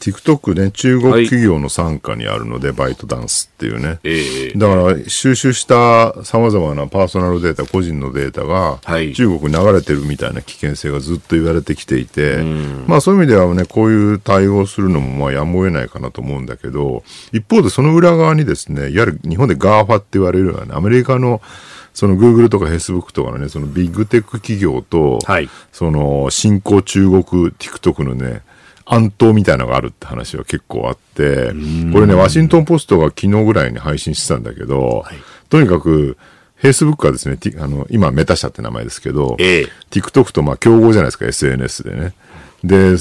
TikTok ね、中国企業の傘下にあるので、はい、バイトダンスっていうね。えー、だから、収集した様々なパーソナルデータ、個人のデータが、中国に流れてるみたいな危険性がずっと言われてきていて、まあそういう意味ではね、こういう対応するのもまあやむを得ないかなと思うんだけど、一方でその裏側にですね、いわゆる日本で GAFA って言われるような、アメリカのその Google とか Facebook とかのね、そのビッグテック企業と、はい、その新興中国 TikTok のね、半島みたいなのがあるって話は結構あって、これね、ワシントンポストが昨日ぐらいに配信してたんだけど、はい、とにかく、フェイスブックはですね、あの、今、メタ社って名前ですけど、TikTok とまあ競合じゃないですか、SNS でね。で、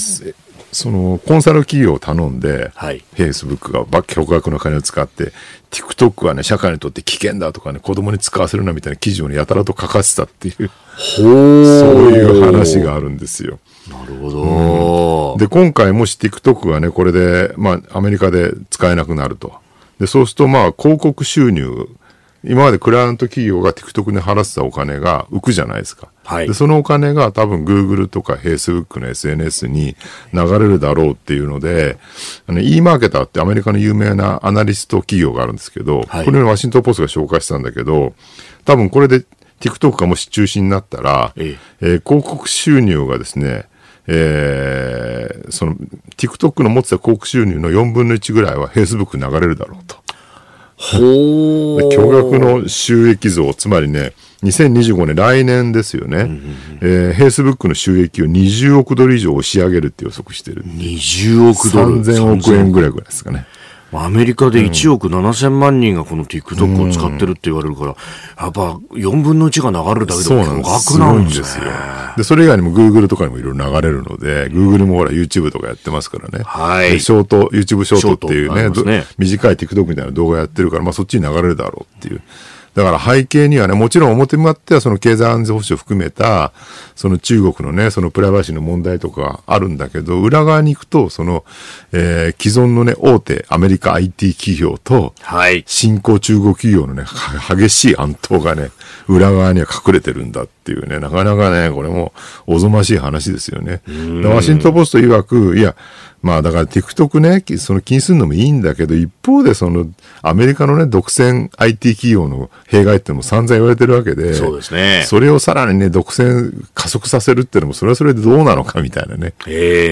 そのコンサル企業を頼んで、はい、Facebook が巨額の金を使って、TikTok はね、社会にとって危険だとかね、子供に使わせるなみたいな記事を、ね、やたらと書かせたっていう、そういう話があるんですよ。なるほど、うん、で、今回もし TikTok がね、これで、まあ、アメリカで使えなくなると。で、そうすると、まあ、広告収入今までクライアント企業が TikTok に払ってたお金が浮くじゃないですか。はい、でそのお金が多分 Google とか Facebook の SNS に流れるだろうっていうので、あの e マーケターってアメリカの有名なアナリスト企業があるんですけど、はい、これワシントンポストが紹介したんだけど、多分これで TikTok がもし中止になったら、えええー、広告収入がですね、えー、その TikTok の持ってた広告収入の4分の1ぐらいは Facebook に流れるだろうと。ほ巨額の収益増、つまりね、2025年、来年ですよね。えフェイスブックの収益を20億ドル以上押し上げるって予測してる20億ドル ?3000 億円ぐらいぐらいですかね。アメリカで1億7000万人がこの TikTok を使ってるって言われるから、やっぱ4分の1が流れるだけでも額なんですよ。すよで、それ以外にも Google とかにもいろいろ流れるので、Google もほら YouTube とかやってますからね。はい。ショート、YouTube ショートっていうね、ね短い TikTok みたいな動画やってるから、まあそっちに流れるだろうっていう。だから背景にはね、もちろん表向ってはその経済安全保障を含めた、その中国のね、そのプライバシーの問題とかあるんだけど、裏側に行くと、その、えー、既存のね、大手アメリカ IT 企業と、はい。新興中国企業のね、激しい暗闘がね、裏側には隠れてるんだっていうね、なかなかね、これもおぞましい話ですよね。ワシントンポスト曰く、いや、まあだから TikTok ね、その気にするのもいいんだけど、一方でそのアメリカのね、独占 IT 企業の弊害ってのも散々言われてるわけで、そうですね。それをさらにね、独占加速させるってのもそれはそれでどうなのかみたいなね、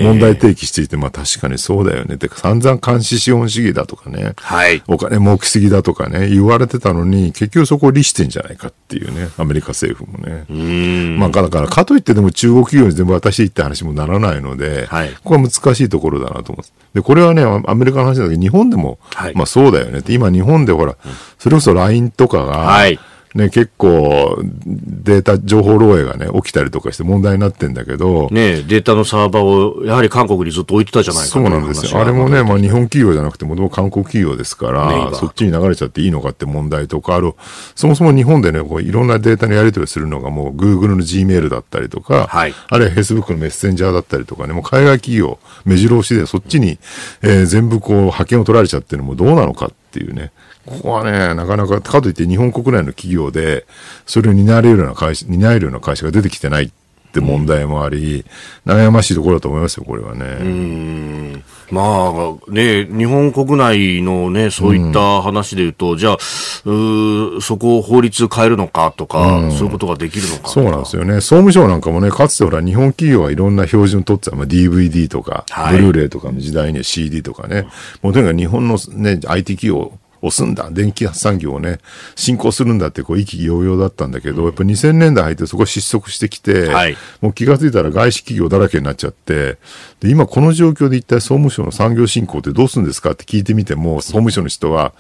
問題提起していて、まあ確かにそうだよねてか散々監視資本主義だとかね、はい。お金儲けすぎだとかね、言われてたのに、結局そこを利してんじゃないかっていうね、アメリカ政府もね。うん。まあだから、かといってでも中国企業に全部渡していって話もならないので、はい。ここは難しいところだなと思うんす。で、これはね、アメリカの話だけど、日本でも、はい、まあそうだよねって、今日本でほら、うん、それこそ LINE とかが、はいね、結構データ、情報漏洩がね、起きたりとかして問題になってんだけど。ねデータのサーバーを、やはり韓国にずっと置いてたじゃないかそうなんですよ。あれもね、まあ日本企業じゃなくて、もともと韓国企業ですから、そっちに流れちゃっていいのかって問題とか、ある、そもそも日本でね、こういろんなデータのやり取りするのがもう Google の Gmail だったりとか、はい、あるいは Facebook のメッセンジャーだったりとかね、もう海外企業、目白押しでそっちに、えー、全部こう、派遣を取られちゃってるのもどうなのかっていうね。ここはね、なかなか、かといって日本国内の企業で、それを担えるような会社、担えるような会社が出てきてないって問題もあり、うん、悩ましいところだと思いますよ、これはね。うんまあ、ね、日本国内のね、そういった話で言うと、うん、じゃあう、そこを法律変えるのかとか、うん、そういうことができるのかそうなんですよね。総務省なんかもね、かつてほら、日本企業はいろんな標準を取ってた、まあ、DVD とか、はい、ブルーレイとかの時代には CD とかね、もうとにかく日本のね、IT 企業押すんだ、電気産業をね、進行するんだって、こう、意気揚々だったんだけど、やっぱ2000年代入ってそこ失速してきて、はい、もう気がついたら外資企業だらけになっちゃって、で、今この状況で一体総務省の産業振興ってどうするんですかって聞いてみても、総務省の人は、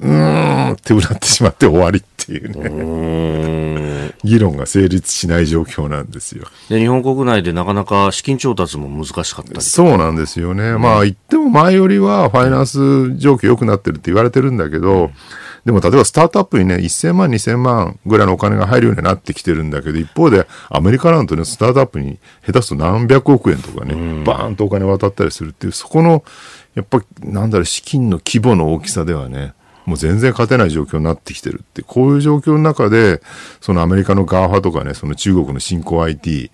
うーんってうなってしまって終わりってっていうね。う議論が成立しない状況なんですよ。で、日本国内でなかなか資金調達も難しかったりそうなんですよね。うん、まあ、言っても前よりはファイナンス状況良くなってるって言われてるんだけど、うん、でも例えばスタートアップにね、1000万、2000万ぐらいのお金が入るようになってきてるんだけど、一方でアメリカなんとね、スタートアップに下手すと何百億円とかね、バーンとお金渡ったりするっていう、そこの、やっぱ、なんだろう、資金の規模の大きさではね、もう全然勝てない状況になってきてるって、こういう状況の中で、そのアメリカの GAFA とかね、その中国の新興 IT、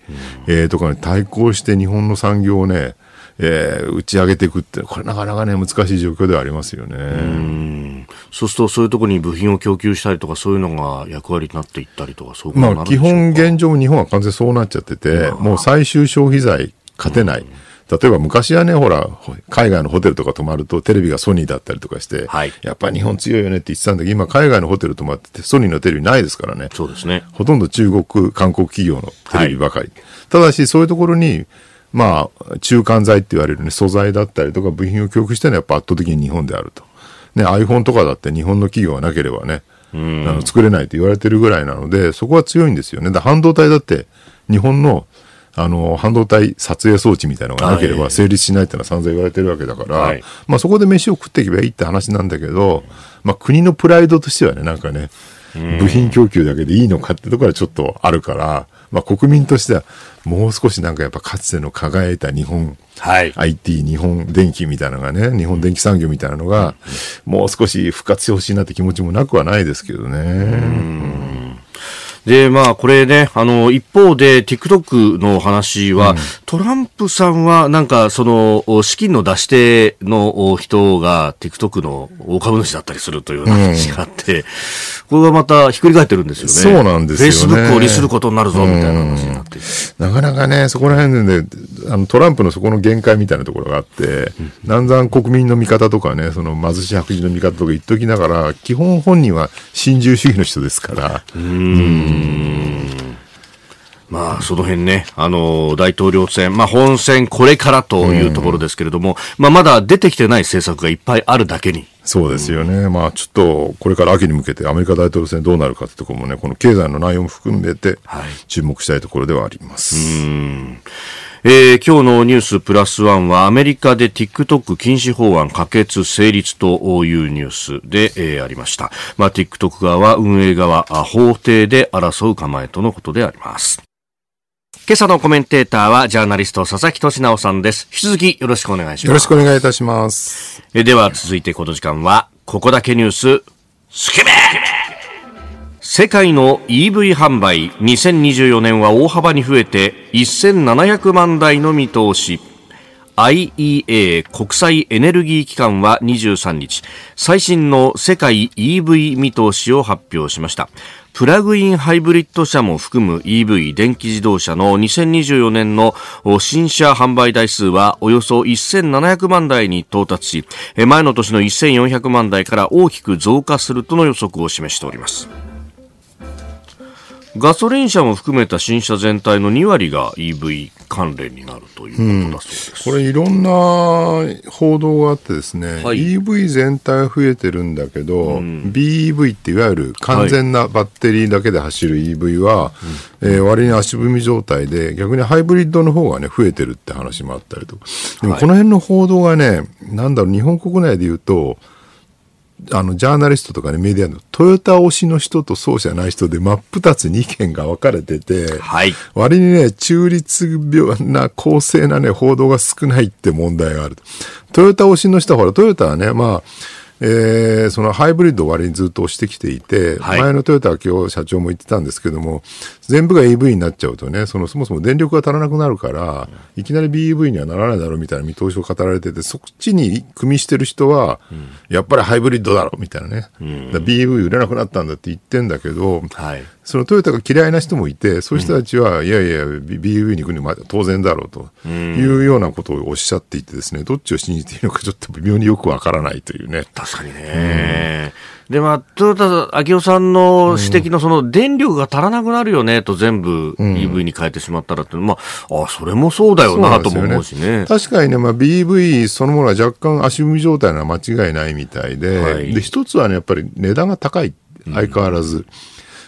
うん、えー、とかに対抗して日本の産業をね、えー、打ち上げていくって、これなかなかね、難しい状況ではありますよね。そうすると、そういうところに部品を供給したりとか、そういうのが役割になっていったりとか、そういうまあ、基本現状、日本は完全そうなっちゃってて、もう最終消費財、勝てない。うん例えば昔はね、ほら、海外のホテルとか泊まるとテレビがソニーだったりとかして、はい、やっぱり日本強いよねって言ってたんだけど、今海外のホテル泊まっててソニーのテレビないですからね。そうですね。ほとんど中国、韓国企業のテレビばかり。はい、ただし、そういうところに、まあ、中間材って言われる、ね、素材だったりとか部品を供給してるのはやっぱ圧倒的に日本であると。ね、iPhone とかだって日本の企業がなければね、あの作れないと言われてるぐらいなので、そこは強いんですよね。だ半導体だって日本のあの、半導体撮影装置みたいなのがなければ成立しないってのは散々言われてるわけだから、はい、まあそこで飯を食っていけばいいって話なんだけど、まあ国のプライドとしてはね、なんかね、部品供給だけでいいのかってところはちょっとあるから、まあ国民としてはもう少しなんかやっぱかつての輝いた日本、はい、IT、日本電機みたいなのがね、日本電機産業みたいなのが、もう少し復活してほしいなって気持ちもなくはないですけどね。で、まあ、これね、あの、一方で、TikTok の話は、うん、トランプさんは、なんか、その、資金の出し手の人が、TikTok の大株主だったりするという話があって、うん、これがまた、ひっくり返ってるんですよね。そうなんですよね。Facebook を利することになるぞ、みたいな話になって、うん、なかなかね、そこら辺で、ね、あの、トランプのそこの限界みたいなところがあって、南山国民の味方とかね、その、貧しい白人の味方とか言っときながら、基本本人は、新自由主義の人ですから、うんまあ、その辺ね、あの、大統領選、まあ、本選これからというところですけれども、まあ、まだ出てきてない政策がいっぱいあるだけに。そうですよね。まあ、ちょっと、これから秋に向けてアメリカ大統領選どうなるかってところもね、この経済の内容も含めて、注目したいところではあります。はい、うんえー、今日のニュースプラスワンはアメリカで TikTok 禁止法案可決成立というニュースで、えー、ありました。まあ、TikTok 側は運営側、法廷で争う構えとのことであります。今朝のコメンテーターはジャーナリスト佐々木俊直さんです。引き続きよろしくお願いします。よろしくお願いいたします。えでは続いてこの時間は、ここだけニュース、スケベ世界の EV 販売2024年は大幅に増えて1700万台の見通し IEA 国際エネルギー機関は23日最新の世界 EV 見通しを発表しましたプラグインハイブリッド車も含む EV 電気自動車の2024年の新車販売台数はおよそ1700万台に到達し前の年の1400万台から大きく増加するとの予測を示しておりますガソリン車も含めた新車全体の2割が EV 関連になるということだそうです、うん、これ、いろんな報道があってですね、はい、EV 全体は増えてるんだけど、うん、BEV っていわゆる完全なバッテリーだけで走る EV は、はい、えー、割に足踏み状態で、逆にハイブリッドの方がね、増えてるって話もあったりとか、でもこの辺の報道がね、なんだろう、日本国内で言うと、あの、ジャーナリストとかね、メディアの、トヨタ推しの人とそうじゃない人で真っ二つに意見が分かれてて、はい。割にね、中立な、公正なね、報道が少ないって問題がある。トヨタ推しの人は、ほら、トヨタはね、まあ、えー、そのハイブリッドを割にずっと押してきていて、はい、前のトヨタは今日社長も言ってたんですけども、全部が EV になっちゃうとね、そのそもそも電力が足らなくなるから、いきなり BEV にはならないだろうみたいな見通しを語られてて、そっちに組みしてる人は、やっぱりハイブリッドだろうみたいなね、うん、BEV 売れなくなったんだって言ってんだけど、はい、そのトヨタが嫌いな人もいて、そういう人たちは、いやいや、BUV に行くのは当然だろうというようなことをおっしゃっていてですね、どっちを信じていいのかちょっと微妙によくわからないというね。確かにね。で、まあ、豊田昭夫さんの指摘の、その、電力が足らなくなるよね、と全部 EV に変えてしまったらって、うん、まあ、あ、それもそうだよな、とも思うしね。ね確かにね、まあ、BV そのものは若干足踏み状態なのは間違いないみたいで、はい、で、一つはね、やっぱり値段が高い。相変わらず。うん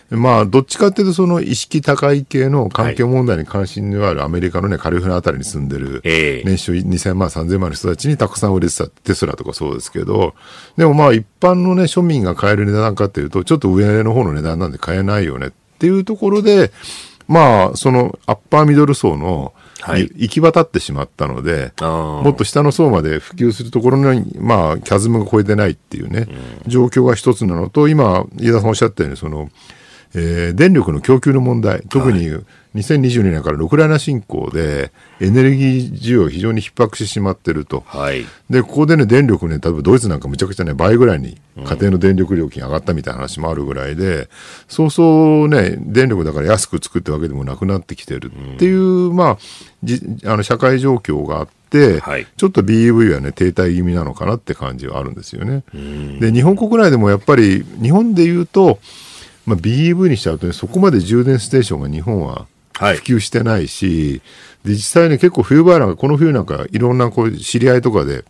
まあ、どっちかっていうと、その意識高い系の環境問題に関心のあるアメリカのね、カリフォルニアあたりに住んでる、年収2000万、3000万の人たちにたくさん売れてた、テスラとかそうですけど、でもまあ、一般のね、庶民が買える値段かっていうと、ちょっと上の方の値段なんで買えないよねっていうところで、まあ、そのアッパーミドル層の、はい、行き渡ってしまったので、もっと下の層まで普及するところに、まあ、キャズムが超えてないっていうね、うん、状況が一つなのと、今、飯田さんおっしゃったように、その、えー、電力の供給の問題、特に2022年からウクライナ侵攻でエネルギー需要非常に逼迫してしまっていると、はい、でここで、ね、電力ね、例えばドイツなんかむちゃくちゃ、ね、倍ぐらいに家庭の電力料金上がったみたいな話もあるぐらいで、そうそう、ね、電力だから安く作ってわけでもなくなってきてるっていう、うん、まあ、あの社会状況があって。はい、ちょっと BEV はね停滞気味なのかなって感じはあるんですよね。で日本国内でもやっぱり日本でいうとまあ、BEV にしちゃうとね、そこまで充電ステーションが日本は普及してないし、はい、実際ね、結構冬場なんか、この冬なんか、いろんなこう知り合いとかで、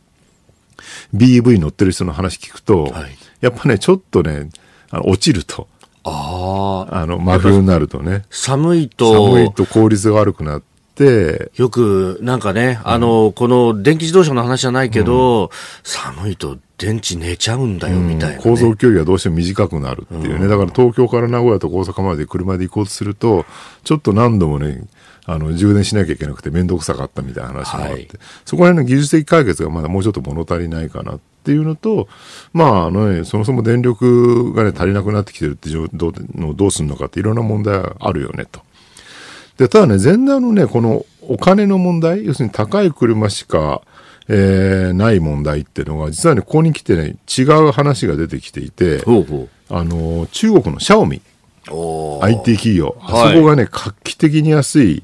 BEV 乗ってる人の話聞くと、はい、やっぱね、ちょっとね、あの落ちると。ああ。あの、真冬になるとね。寒いと。寒いと効率が悪くなって。よく、なんかね、うん、あの、この電気自動車の話じゃないけど、うん、寒いと電池寝ちゃうんだよみたいな、ね構造距離がどうしても短くなるっていうね、うん、だから東京から名古屋と大阪まで車で行こうとするとちょっと何度もねあの充電しなきゃいけなくて面倒くさかったみたいな話もあって、はい、そこら辺の技術的解決がまだもうちょっと物足りないかなっていうのと、まああの、ね、そもそも電力が、ね、足りなくなってきてるってどうのどうするのかっていろんな問題あるよねと。でただね前段のねこのお金の問題要するに高い車しかえー、ない問題っていうのが、実はね、ここに来てね、違う話が出てきていて、ほうほうあの、中国のシャオミ、IT 企業、あそこがね、はい、画期的に安い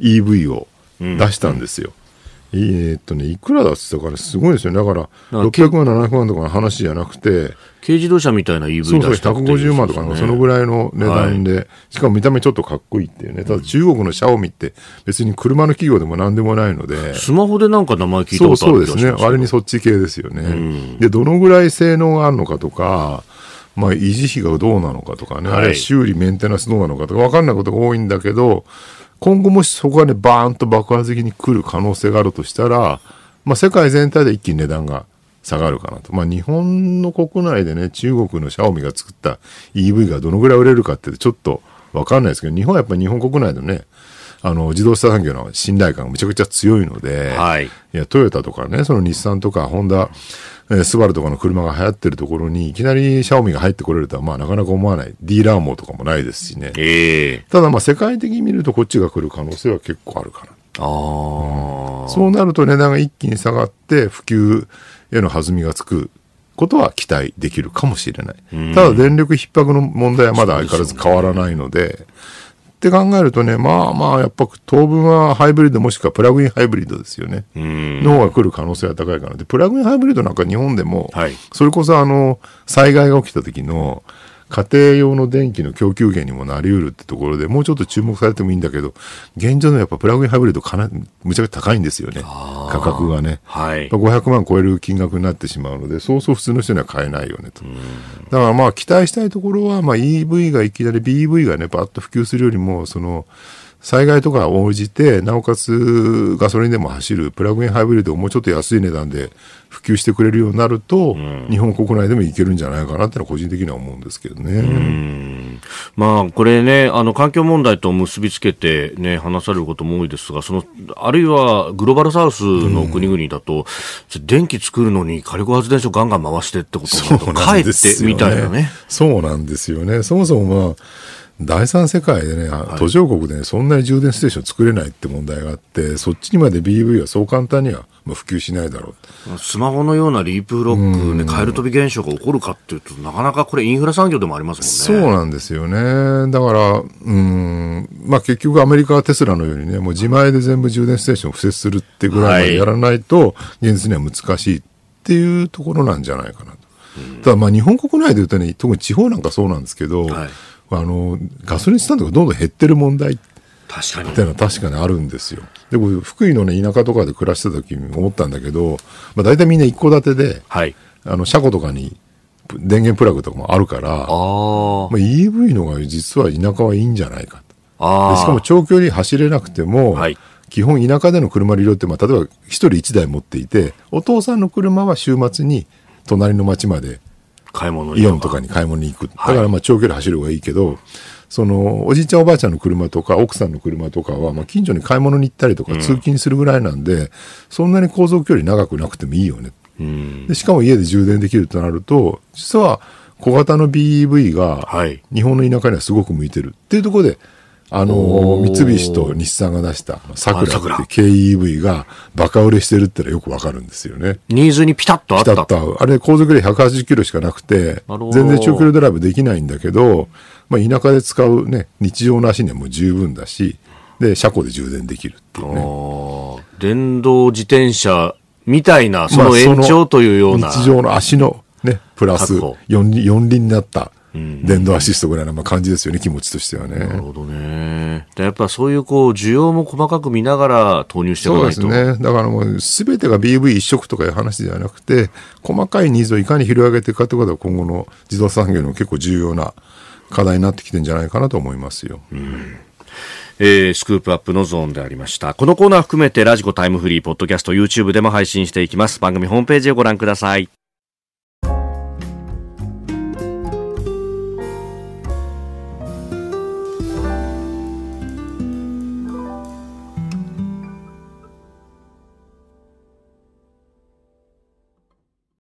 EV を出したんですよ。えー、っとね、いくらだっつったから、すごいですよ、だから、600万、700万とかの話じゃなくて、軽自動車みたいな EV 出したそうそう、150万とか、そのぐらいの値段で、はい、しかも見た目ちょっとかっこいいっていうね、ただ中国のシャオミって、別に車の企業でも何でもないので、スマホでなんか名前聞いたことあるそうそうですね、あれにそっち系ですよね、うん、で、どのぐらい性能があるのかとか、まあ、維持費がどうなのかとかね、はい、あれ修理、メンテナンスどうなのかとかわかんないことが多いんだけど、今後もしそこがね、バーンと爆発的に来る可能性があるとしたら、まあ、世界全体で一気に値段が下がるかなと。まあ、日本の国内でね、中国のシャオミが作った EV がどのぐらい売れるかってちょっとわかんないですけど、日本はやっぱり日本国内のね、あの、自動車産業の信頼感がめちゃくちゃ強いので、はい、いや、トヨタとかね、その日産とかホンダ、えー、スバルとかの車が流行ってるところに、いきなりシャオミが入ってこれるとは、まあなかなか思わない。ディーラー網とかもないですしね。えー、ただまあ世界的に見るとこっちが来る可能性は結構あるかな。あうん、そうなると値段が一気に下がって普及への弾みがつくことは期待できるかもしれない。ただ電力逼迫の問題はまだ相変わらず変わらないので、って考えるとね、まあまあ、やっぱ当分はハイブリッドもしくはプラグインハイブリッドですよね。の方が来る可能性は高いから。で、プラグインハイブリッドなんか日本でも、はい、それこそあの、災害が起きた時の、家庭用の電気の供給源にもなり得るってところでもうちょっと注目されてもいいんだけど現状のやっぱプラグインハイブリッドかなむちゃくちゃ高いんですよね価格がね、はい、500万超える金額になってしまうのでそうそう普通の人には買えないよねとだからまあ期待したいところは、まあ、EV がいきなり BEV がねパッと普及するよりもその災害とか応じて、なおかつガソリンでも走るプラグインハイブリッドをもうちょっと安い値段で普及してくれるようになると、うん、日本国内でもいけるんじゃないかなってのは個人的には思うんですけどね。まあ、これね、あの、環境問題と結びつけてね、話されることも多いですが、その、あるいはグローバルサウスの国々だと、うん、電気作るのに火力発電所ガンガン回してってことになると、ね、ってみたいなね。そうなんですよね。そもそもまあ、第三世界でね、途上国でね、そんなに充電ステーション作れないって問題があって、そっちにまで b v はそう簡単には普及しないだろうスマホのようなリープロック、ね、カエル飛び現象が起こるかっていうと、なかなかこれ、インフラ産業でもありますもんね。そうなんですよね。だから、うんまあ、結局、アメリカはテスラのようにね、もう自前で全部充電ステーションを敷設するってぐらいまでやらないと、現実には難しいっていうところなんじゃないかなと。はい、ただ、日本国内でいうとね、特に地方なんかそうなんですけど、はいあのガソリンスタンドがどんどん減ってる問題確かにっていうのは確かにあるんですよ。で僕福井の、ね、田舎とかで暮らしてた時思ったんだけど、まあ、大体みんな一戸建てで、はい、あの車庫とかに電源プラグとかもあるからあ、まあ、EV のが実は田舎はいいんじゃないかと。あしかも長距離走れなくても、はい基本田舎での車利用って、まあ、例えば1人1台持っていてお父さんの車は週末に隣の町まで買い物イオンとかに買い物に行く。だからまあ長距離走る方がいいけど、はい、その、おじいちゃんおばあちゃんの車とか、奥さんの車とかは、まあ近所に買い物に行ったりとか、通勤するぐらいなんで、うん、そんなに航続距離長くなくてもいいよね。うん、でしかも家で充電できるとなると、実は小型の BEV が、日本の田舎にはすごく向いてるっていうところで、はいあの、三菱と日産が出した桜って KEV がバカ売れしてるってのはよくわかるんですよね。ニーズにピタッとあった。ピタッとあれ、航続で180キロしかなくて、全然中距離ドライブできないんだけど、まあ、田舎で使うね、日常の足にはもう十分だし、で、車庫で充電できるっていうね。電動自転車みたいな、その延長というような。まあ、日常の足のね、プラス4輪になった。電動アシストぐらいの感じですよね、気持ちとしてはね。なるほどね。やっぱそういうこう需要も細かく見ながら投入していかないとそうですね。だからもうすべてが BV 一色とかいう話ではなくて、細かいニーズをいかに広げていくかということは今後の自動産業の結構重要な課題になってきてるんじゃないかなと思いますよ。うえー、スクープアップのゾーンでありました。このコーナー含めてラジコタイムフリー、ポッドキャスト、YouTube でも配信していきます。番組ホームページをご覧ください。